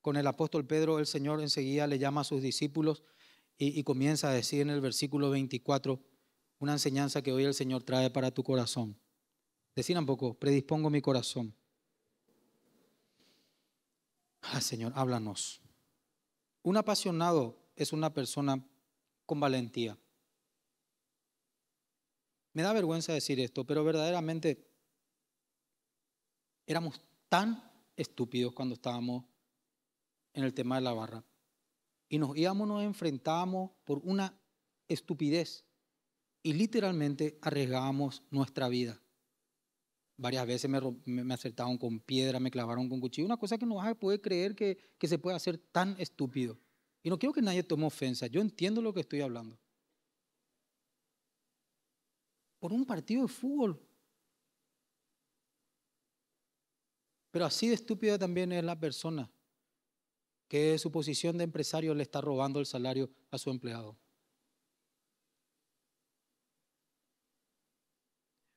con el apóstol Pedro, el Señor enseguida le llama a sus discípulos y, comienza a decir en el versículo 24 una enseñanza que hoy el Señor trae para tu corazón. Decir un poco, predispongo mi corazón. Ah, Señor, háblanos. Un apasionado es una persona con valentía. Me da vergüenza decir esto, pero verdaderamente Éramos tan estúpidos cuando estábamos en el tema de la barra. Y nos íbamos, nos enfrentábamos por una estupidez y literalmente arriesgábamos nuestra vida. Varias veces me, me, acertaron con piedra, me clavaron con cuchillo, una cosa que no vas a poder creer que, que se puede hacer tan estúpido. Y no quiero que nadie tome ofensa, yo entiendo lo que estoy hablando. Por un partido de fútbol, Pero así de estúpida también es la persona que su posición de empresario le está robando el salario a su empleado.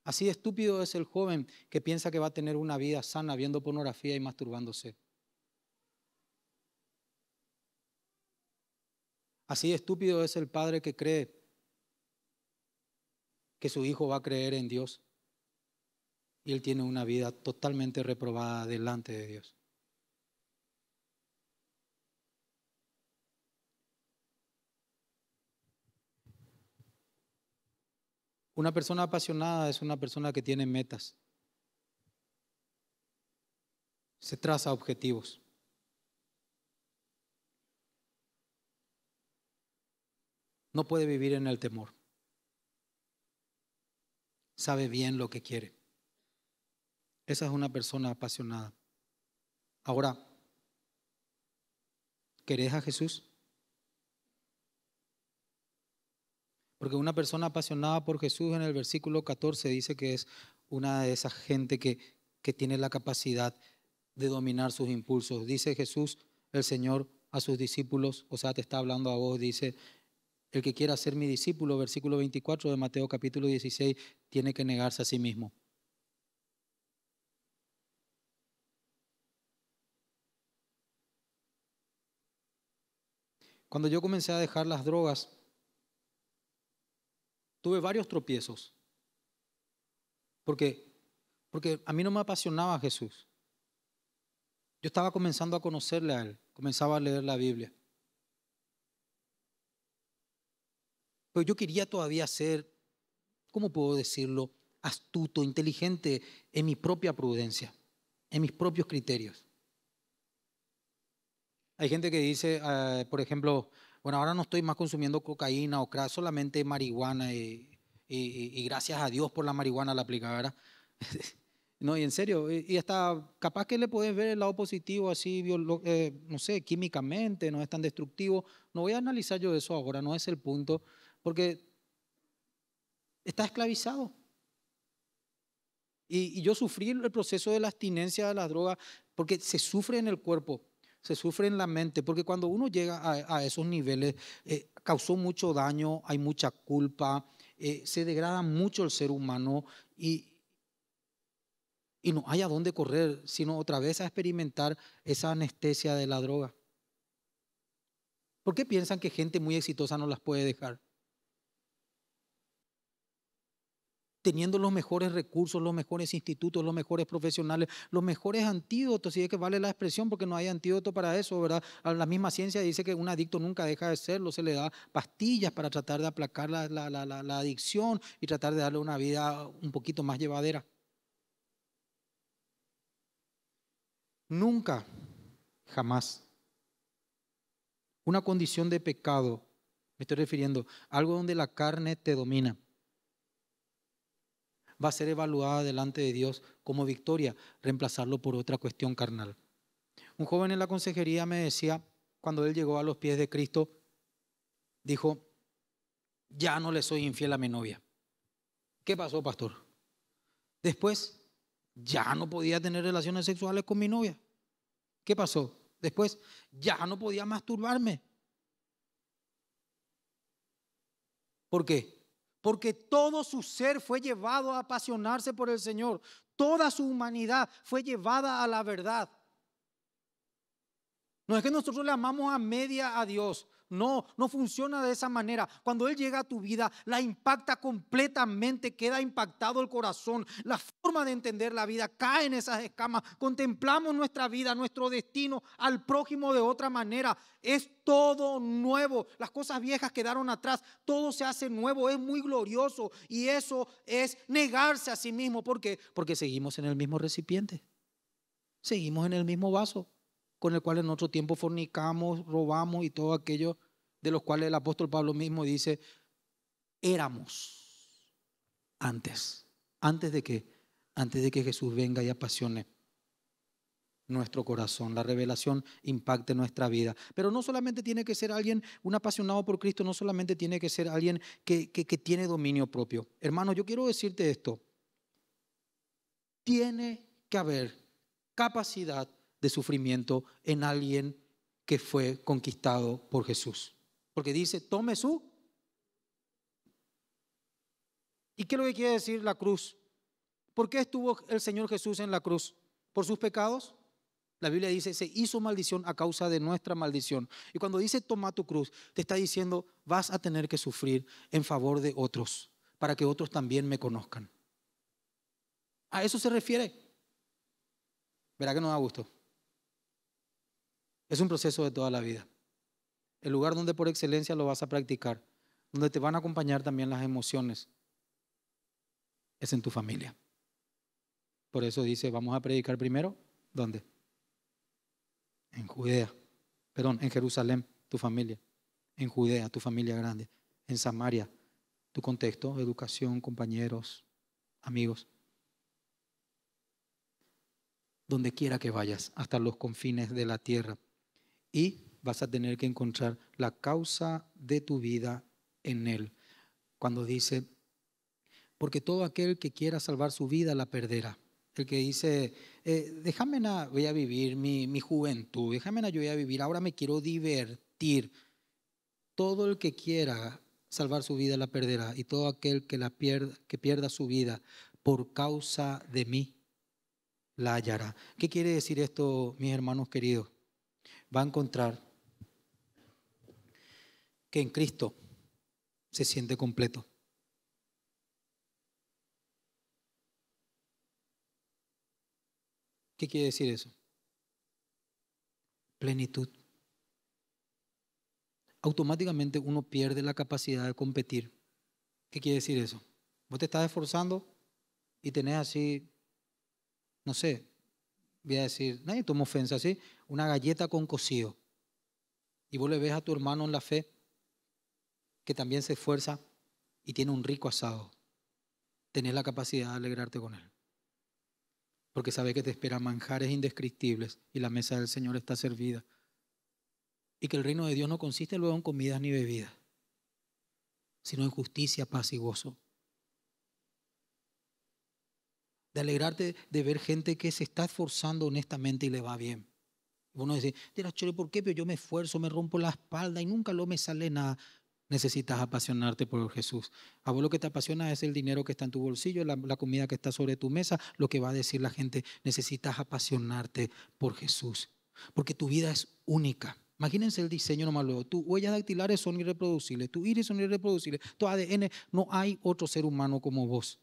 Así de estúpido es el joven que piensa que va a tener una vida sana viendo pornografía y masturbándose. Así de estúpido es el padre que cree que su hijo va a creer en Dios y él tiene una vida totalmente reprobada delante de Dios. Una persona apasionada es una persona que tiene metas. Se traza objetivos. No puede vivir en el temor. Sabe bien lo que quiere. Esa es una persona apasionada. Ahora, ¿querés a Jesús? Porque una persona apasionada por Jesús en el versículo 14 dice que es una de esas gente que, que tiene la capacidad de dominar sus impulsos. Dice Jesús, el Señor, a sus discípulos, o sea, te está hablando a vos, dice, el que quiera ser mi discípulo, versículo 24 de Mateo capítulo 16, tiene que negarse a sí mismo. Cuando yo comencé a dejar las drogas, tuve varios tropiezos. Porque, porque a mí no me apasionaba Jesús. Yo estaba comenzando a conocerle a Él, comenzaba a leer la Biblia. Pero yo quería todavía ser, ¿cómo puedo decirlo? Astuto, inteligente en mi propia prudencia, en mis propios criterios. Hay gente que dice, ah, por ejemplo, bueno, ahora no estoy más consumiendo cocaína o crack, solamente marihuana y, gracias a Dios por la marihuana la aplicara, no, y en serio, y, hasta capaz que le puedes ver el lado positivo así, eh, no sé, químicamente, no es tan destructivo. No voy a analizar yo eso ahora, no es el punto, porque está esclavizado. Y, y yo sufrí el proceso de la abstinencia de las drogas porque se sufre en el cuerpo, se sufre en la mente, porque cuando uno llega a, esos niveles, eh, causó mucho daño, hay mucha culpa, eh, se degrada mucho el ser humano y, y no hay a dónde correr, sino otra vez a experimentar esa anestesia de la droga. ¿Por qué piensan que gente muy exitosa no las puede dejar? teniendo los mejores recursos, los mejores institutos, los mejores profesionales, los mejores antídotos, si es que vale la expresión, porque no hay antídoto para eso, ¿verdad? La misma ciencia dice que un adicto nunca deja de serlo, se le da pastillas para tratar de aplacar la, la adicción y tratar de darle una vida un poquito más llevadera. Nunca, jamás, una condición de pecado, me estoy refiriendo, algo donde la carne te domina va a ser evaluada delante de Dios como victoria, reemplazarlo por otra cuestión carnal. Un joven en la consejería me decía, cuando él llegó a los pies de Cristo, dijo, ya no le soy infiel a mi novia. ¿Qué pasó, pastor? Después, ya no podía tener relaciones sexuales con mi novia. ¿Qué pasó? Después, ya no podía masturbarme. ¿Por qué? porque todo su ser fue llevado a apasionarse por el Señor, toda su humanidad fue llevada a la verdad. No es que nosotros le amamos a media a Dios, no, no funciona de esa manera. Cuando Él llega a tu vida, la impacta completamente, queda impactado el corazón. La forma de entender la vida cae en esas escamas. Contemplamos nuestra vida, nuestro destino al prójimo de otra manera. Es todo nuevo. Las cosas viejas quedaron atrás. Todo se hace nuevo. Es muy glorioso. Y eso es negarse a sí mismo. ¿Por qué? Porque seguimos en el mismo recipiente. Seguimos en el mismo vaso con el cual en otro tiempo fornicamos, robamos y todo aquello de los cuales el apóstol Pablo mismo dice, éramos antes. ¿Antes de que Antes de que Jesús venga y apasione nuestro corazón, la revelación impacte nuestra vida. Pero no solamente tiene que ser alguien, un apasionado por Cristo, no solamente tiene que ser alguien que, que tiene dominio propio. Hermano, yo quiero decirte esto. Tiene que haber capacidad de sufrimiento en alguien que fue conquistado por Jesús. Porque dice, tome su. ¿Y qué es lo que quiere decir la cruz? ¿Por qué estuvo el Señor Jesús en la cruz? ¿Por sus pecados? La Biblia dice, se hizo maldición a causa de nuestra maldición. Y cuando dice, toma tu cruz, te está diciendo, vas a tener que sufrir en favor de otros, para que otros también me conozcan. A eso se refiere. Verá que no da gusto. Es un proceso de toda la vida. El lugar donde por excelencia lo vas a practicar, donde te van a acompañar también las emociones, es en tu familia. Por eso dice, vamos a predicar primero, ¿dónde? En Judea, perdón, en Jerusalén, tu familia, en Judea, tu familia grande, en Samaria, tu contexto, educación, compañeros, amigos. Donde quiera que vayas, hasta los confines de la tierra y vas a tener que encontrar la causa de tu vida en Él. Cuando dice, porque todo aquel que quiera salvar su vida la perderá. El que dice, eh, déjame, voy a vivir mi, juventud, déjame, yo voy a vivir, ahora me quiero divertir. Todo el que quiera salvar su vida la perderá y todo aquel que, la pierda, que pierda su vida por causa de mí la hallará. ¿Qué quiere decir esto, mis hermanos queridos? va a encontrar que en Cristo se siente completo. ¿Qué quiere decir eso? Plenitud. Automáticamente uno pierde la capacidad de competir. ¿Qué quiere decir eso? Vos te estás esforzando y tenés así, no sé, voy a decir, nadie toma ofensa, ¿sí? Una galleta con cocido. Y vos le ves a tu hermano en la fe que también se esfuerza y tiene un rico asado. Tenés la capacidad de alegrarte con él. Porque sabes que te espera manjares indescriptibles y la mesa del Señor está servida. Y que el reino de Dios no consiste luego en comidas ni bebidas, sino en justicia, paz y gozo. de alegrarte de ver gente que se está esforzando honestamente y le va bien. Uno dice, tira chole, ¿por qué? Pero yo me esfuerzo, me rompo la espalda y nunca lo me sale nada. Necesitas apasionarte por Jesús. A vos lo que te apasiona es el dinero que está en tu bolsillo, la, comida que está sobre tu mesa, lo que va a decir la gente. Necesitas apasionarte por Jesús, porque tu vida es única. Imagínense el diseño nomás luego. Tus huellas dactilares son irreproducibles, tu iris son irreproducibles, tu ADN, no hay otro ser humano como vos.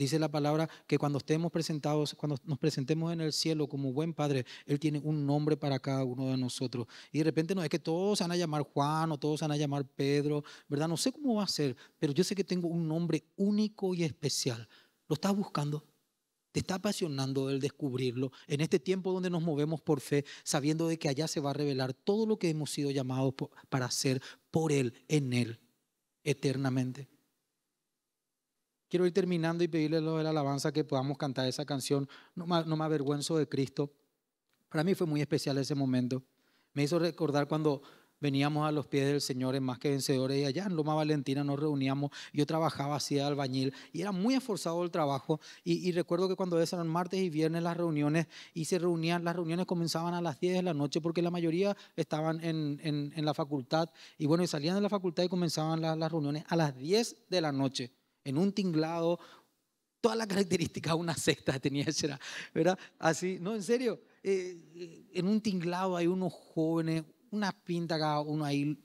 Dice la palabra que cuando estemos presentados, cuando nos presentemos en el cielo como buen padre, Él tiene un nombre para cada uno de nosotros. Y de repente no es que todos se van a llamar Juan o todos se van a llamar Pedro, ¿verdad? No sé cómo va a ser, pero yo sé que tengo un nombre único y especial. ¿Lo estás buscando? ¿Te está apasionando el descubrirlo en este tiempo donde nos movemos por fe, sabiendo de que allá se va a revelar todo lo que hemos sido llamados para hacer por Él, en Él, eternamente? Quiero ir terminando y pedirle lo de la alabanza que podamos cantar esa canción. No, no me avergüenzo de Cristo. Para mí fue muy especial ese momento. Me hizo recordar cuando veníamos a los pies del Señor en más que vencedores y allá en Loma Valentina nos reuníamos, yo trabajaba así de albañil y era muy esforzado el trabajo y, recuerdo que cuando eran martes y viernes las reuniones y se reunían, las reuniones comenzaban a las 10 de la noche porque la mayoría estaban en, la facultad y bueno, salían de la facultad y comenzaban las, las reuniones a las 10 de la noche en un tinglado, todas las características de una sexta tenía ¿verdad? Así, no, en serio, eh, eh, en un tinglado hay unos jóvenes, una pinta cada uno ahí,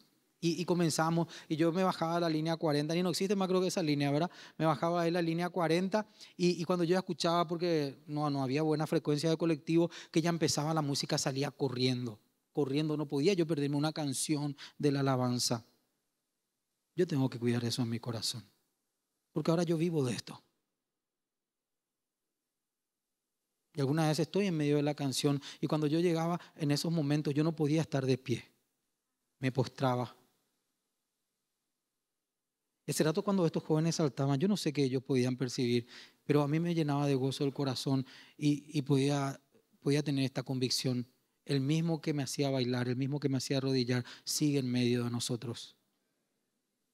y, comenzamos, y yo me bajaba a la línea 40, y no existe más creo que esa línea, ¿verdad? Me bajaba ahí la línea 40 y, y cuando yo escuchaba, porque no, no había buena frecuencia de colectivo, que ya empezaba la música, salía corriendo, corriendo, no podía yo perderme una canción de la alabanza. Yo tengo que cuidar eso en mi corazón. Porque ahora yo vivo de esto. Y algunas veces estoy en medio de la canción y cuando yo llegaba en esos momentos yo no podía estar de pie. Me postraba. Ese rato cuando estos jóvenes saltaban, yo no sé qué ellos podían percibir, pero a mí me llenaba de gozo el corazón y, podía, podía tener esta convicción. El mismo que me hacía bailar, el mismo que me hacía arrodillar, sigue en medio de nosotros.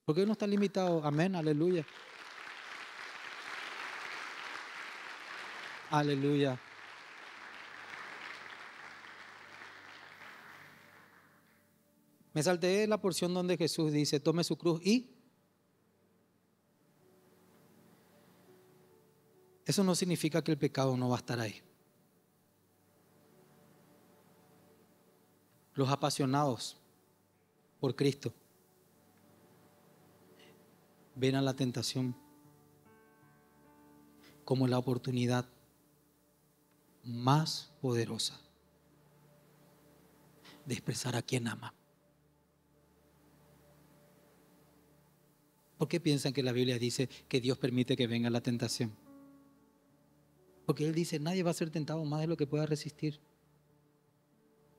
Porque uno no está limitado. Amén, aleluya. Aleluya. Me salté la porción donde Jesús dice, tome su cruz y... Eso no significa que el pecado no va a estar ahí. Los apasionados por Cristo ven a la tentación como la oportunidad más poderosa de expresar a quien ama. ¿Por qué piensan que la Biblia dice que Dios permite que venga la tentación? Porque Él dice, nadie va a ser tentado más de lo que pueda resistir.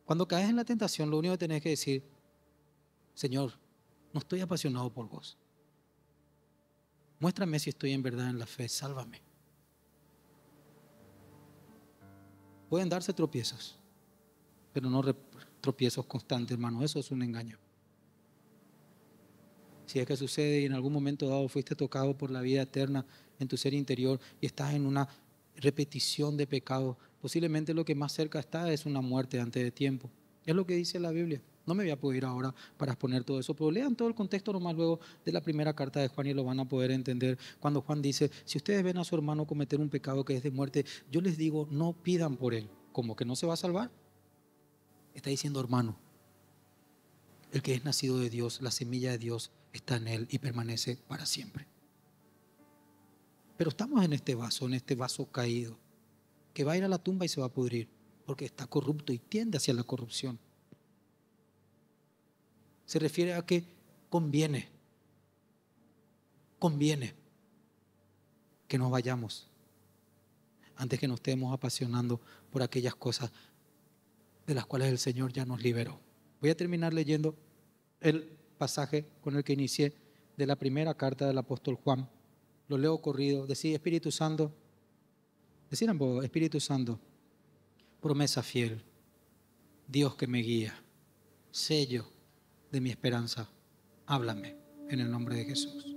Cuando caes en la tentación, lo único que tenés que decir, Señor, no estoy apasionado por vos. Muéstrame si estoy en verdad en la fe, sálvame. pueden darse tropiezos, pero no tropiezos constantes, hermano. Eso es un engaño. Si es que sucede y en algún momento dado fuiste tocado por la vida eterna en tu ser interior y estás en una repetición de pecado, posiblemente lo que más cerca está es una muerte antes de tiempo. Es lo que dice la Biblia. No me voy a poder ir ahora para exponer todo eso, pero lean todo el contexto nomás luego de la primera carta de Juan y lo van a poder entender cuando Juan dice, si ustedes ven a su hermano cometer un pecado que es de muerte, yo les digo, no pidan por él, como que no se va a salvar. Está diciendo hermano, el que es nacido de Dios, la semilla de Dios está en él y permanece para siempre. Pero estamos en este vaso, en este vaso caído, que va a ir a la tumba y se va a pudrir, porque está corrupto y tiende hacia la corrupción se refiere a que conviene, conviene que nos vayamos antes que nos estemos apasionando por aquellas cosas de las cuales el Señor ya nos liberó. Voy a terminar leyendo el pasaje con el que inicié de la primera carta del apóstol Juan. Lo leo corrido. Decía, Espíritu Santo, decir vos, Espíritu Santo, promesa fiel, Dios que me guía, sello de mi esperanza. Háblame en el nombre de Jesús.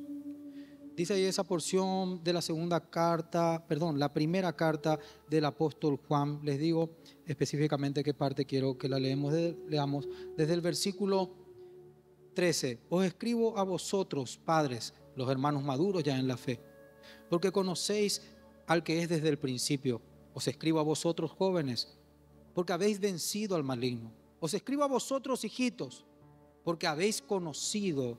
Dice ahí esa porción de la segunda carta, perdón, la primera carta del apóstol Juan. Les digo específicamente qué parte quiero que la leemos, leamos desde el versículo 13. Os escribo a vosotros, padres, los hermanos maduros ya en la fe, porque conocéis al que es desde el principio. Os escribo a vosotros, jóvenes, porque habéis vencido al maligno. Os escribo a vosotros, hijitos, porque habéis conocido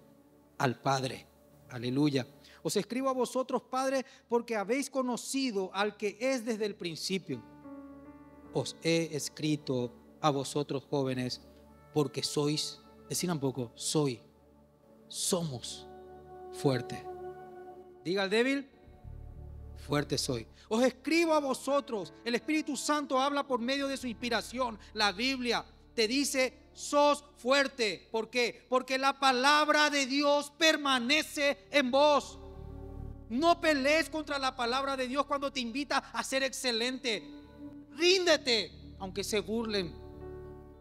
al Padre. Aleluya. Os escribo a vosotros, Padre, porque habéis conocido al que es desde el principio. Os he escrito a vosotros, jóvenes, porque sois, decir un poco, soy, somos fuerte. Diga al débil, fuerte soy. Os escribo a vosotros, el Espíritu Santo habla por medio de su inspiración, la Biblia te dice sos fuerte. ¿Por qué? Porque la palabra de Dios permanece en vos. No pelees contra la palabra de Dios cuando te invita a ser excelente. Ríndete, aunque se burlen.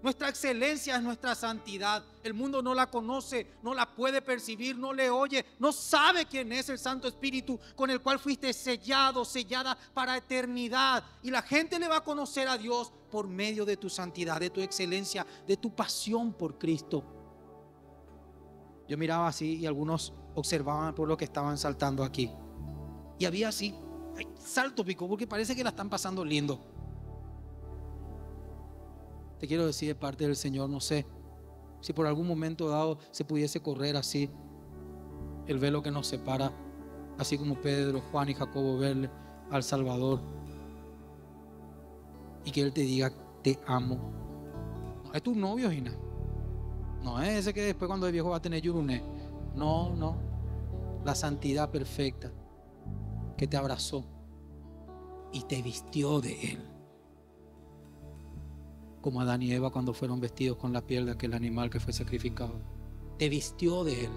Nuestra excelencia es nuestra santidad. El mundo no la conoce, no la puede percibir, no le oye, no sabe quién es el Santo Espíritu con el cual fuiste sellado, sellada para eternidad. Y la gente le va a conocer a Dios por medio de tu santidad, de tu excelencia, de tu pasión por Cristo. Yo miraba así y algunos observaban por lo que estaban saltando aquí. Y había así, salto pico, porque parece que la están pasando lindo. Te quiero decir de parte del Señor, no sé, si por algún momento dado se pudiese correr así el velo que nos separa, así como Pedro, Juan y Jacobo verle al Salvador y que Él te diga, te amo. No es tu novio, Gina. No es ese que después cuando es viejo va a tener yurune. No, no. La santidad perfecta que te abrazó y te vistió de Él. Como Adán y Eva cuando fueron vestidos con la piel de aquel animal que fue sacrificado. Te vistió de Él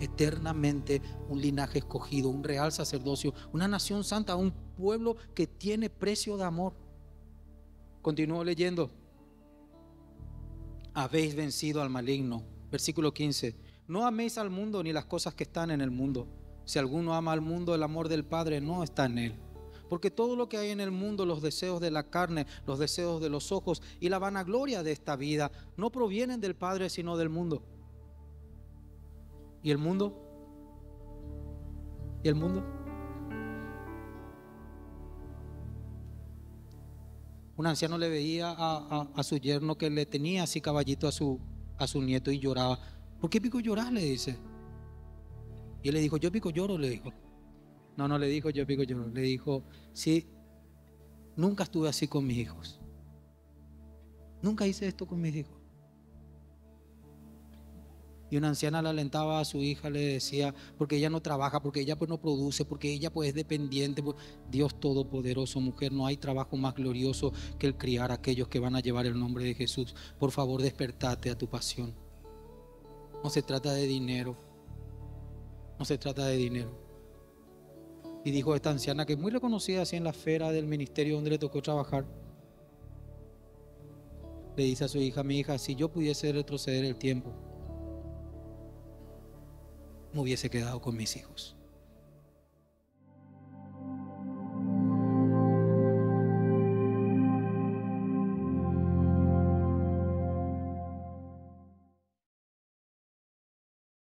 eternamente un linaje escogido, un real sacerdocio, una nación santa, un pueblo que tiene precio de amor. Continúo leyendo. Habéis vencido al maligno. Versículo 15. No améis al mundo ni las cosas que están en el mundo. Si alguno ama al mundo, el amor del Padre no está en él. Porque todo lo que hay en el mundo, los deseos de la carne, los deseos de los ojos y la vanagloria de esta vida, no provienen del Padre sino del mundo. ¿Y el mundo? ¿Y el mundo? Un anciano le veía a, su yerno que le tenía así caballito a su, a su nieto y lloraba. ¿Por qué pico llorar? Le dice. Y él le dijo, yo pico lloro, le dijo. No, no le dijo, yo pico lloro. Le dijo, sí, nunca estuve así con mis hijos. Nunca hice esto con mis hijos. Y una anciana le alentaba a su hija, le decía, porque ella no trabaja, porque ella pues no produce, porque ella pues es dependiente. Pues, Dios Todopoderoso, mujer, no hay trabajo más glorioso que el criar a aquellos que van a llevar el nombre de Jesús. Por favor, despertate a tu pasión. No se trata de dinero. No se trata de dinero. Y dijo esta anciana, que es muy reconocida así en la esfera del ministerio donde le tocó trabajar, le dice a su hija, mi hija, si yo pudiese retroceder el tiempo, me hubiese quedado con mis hijos.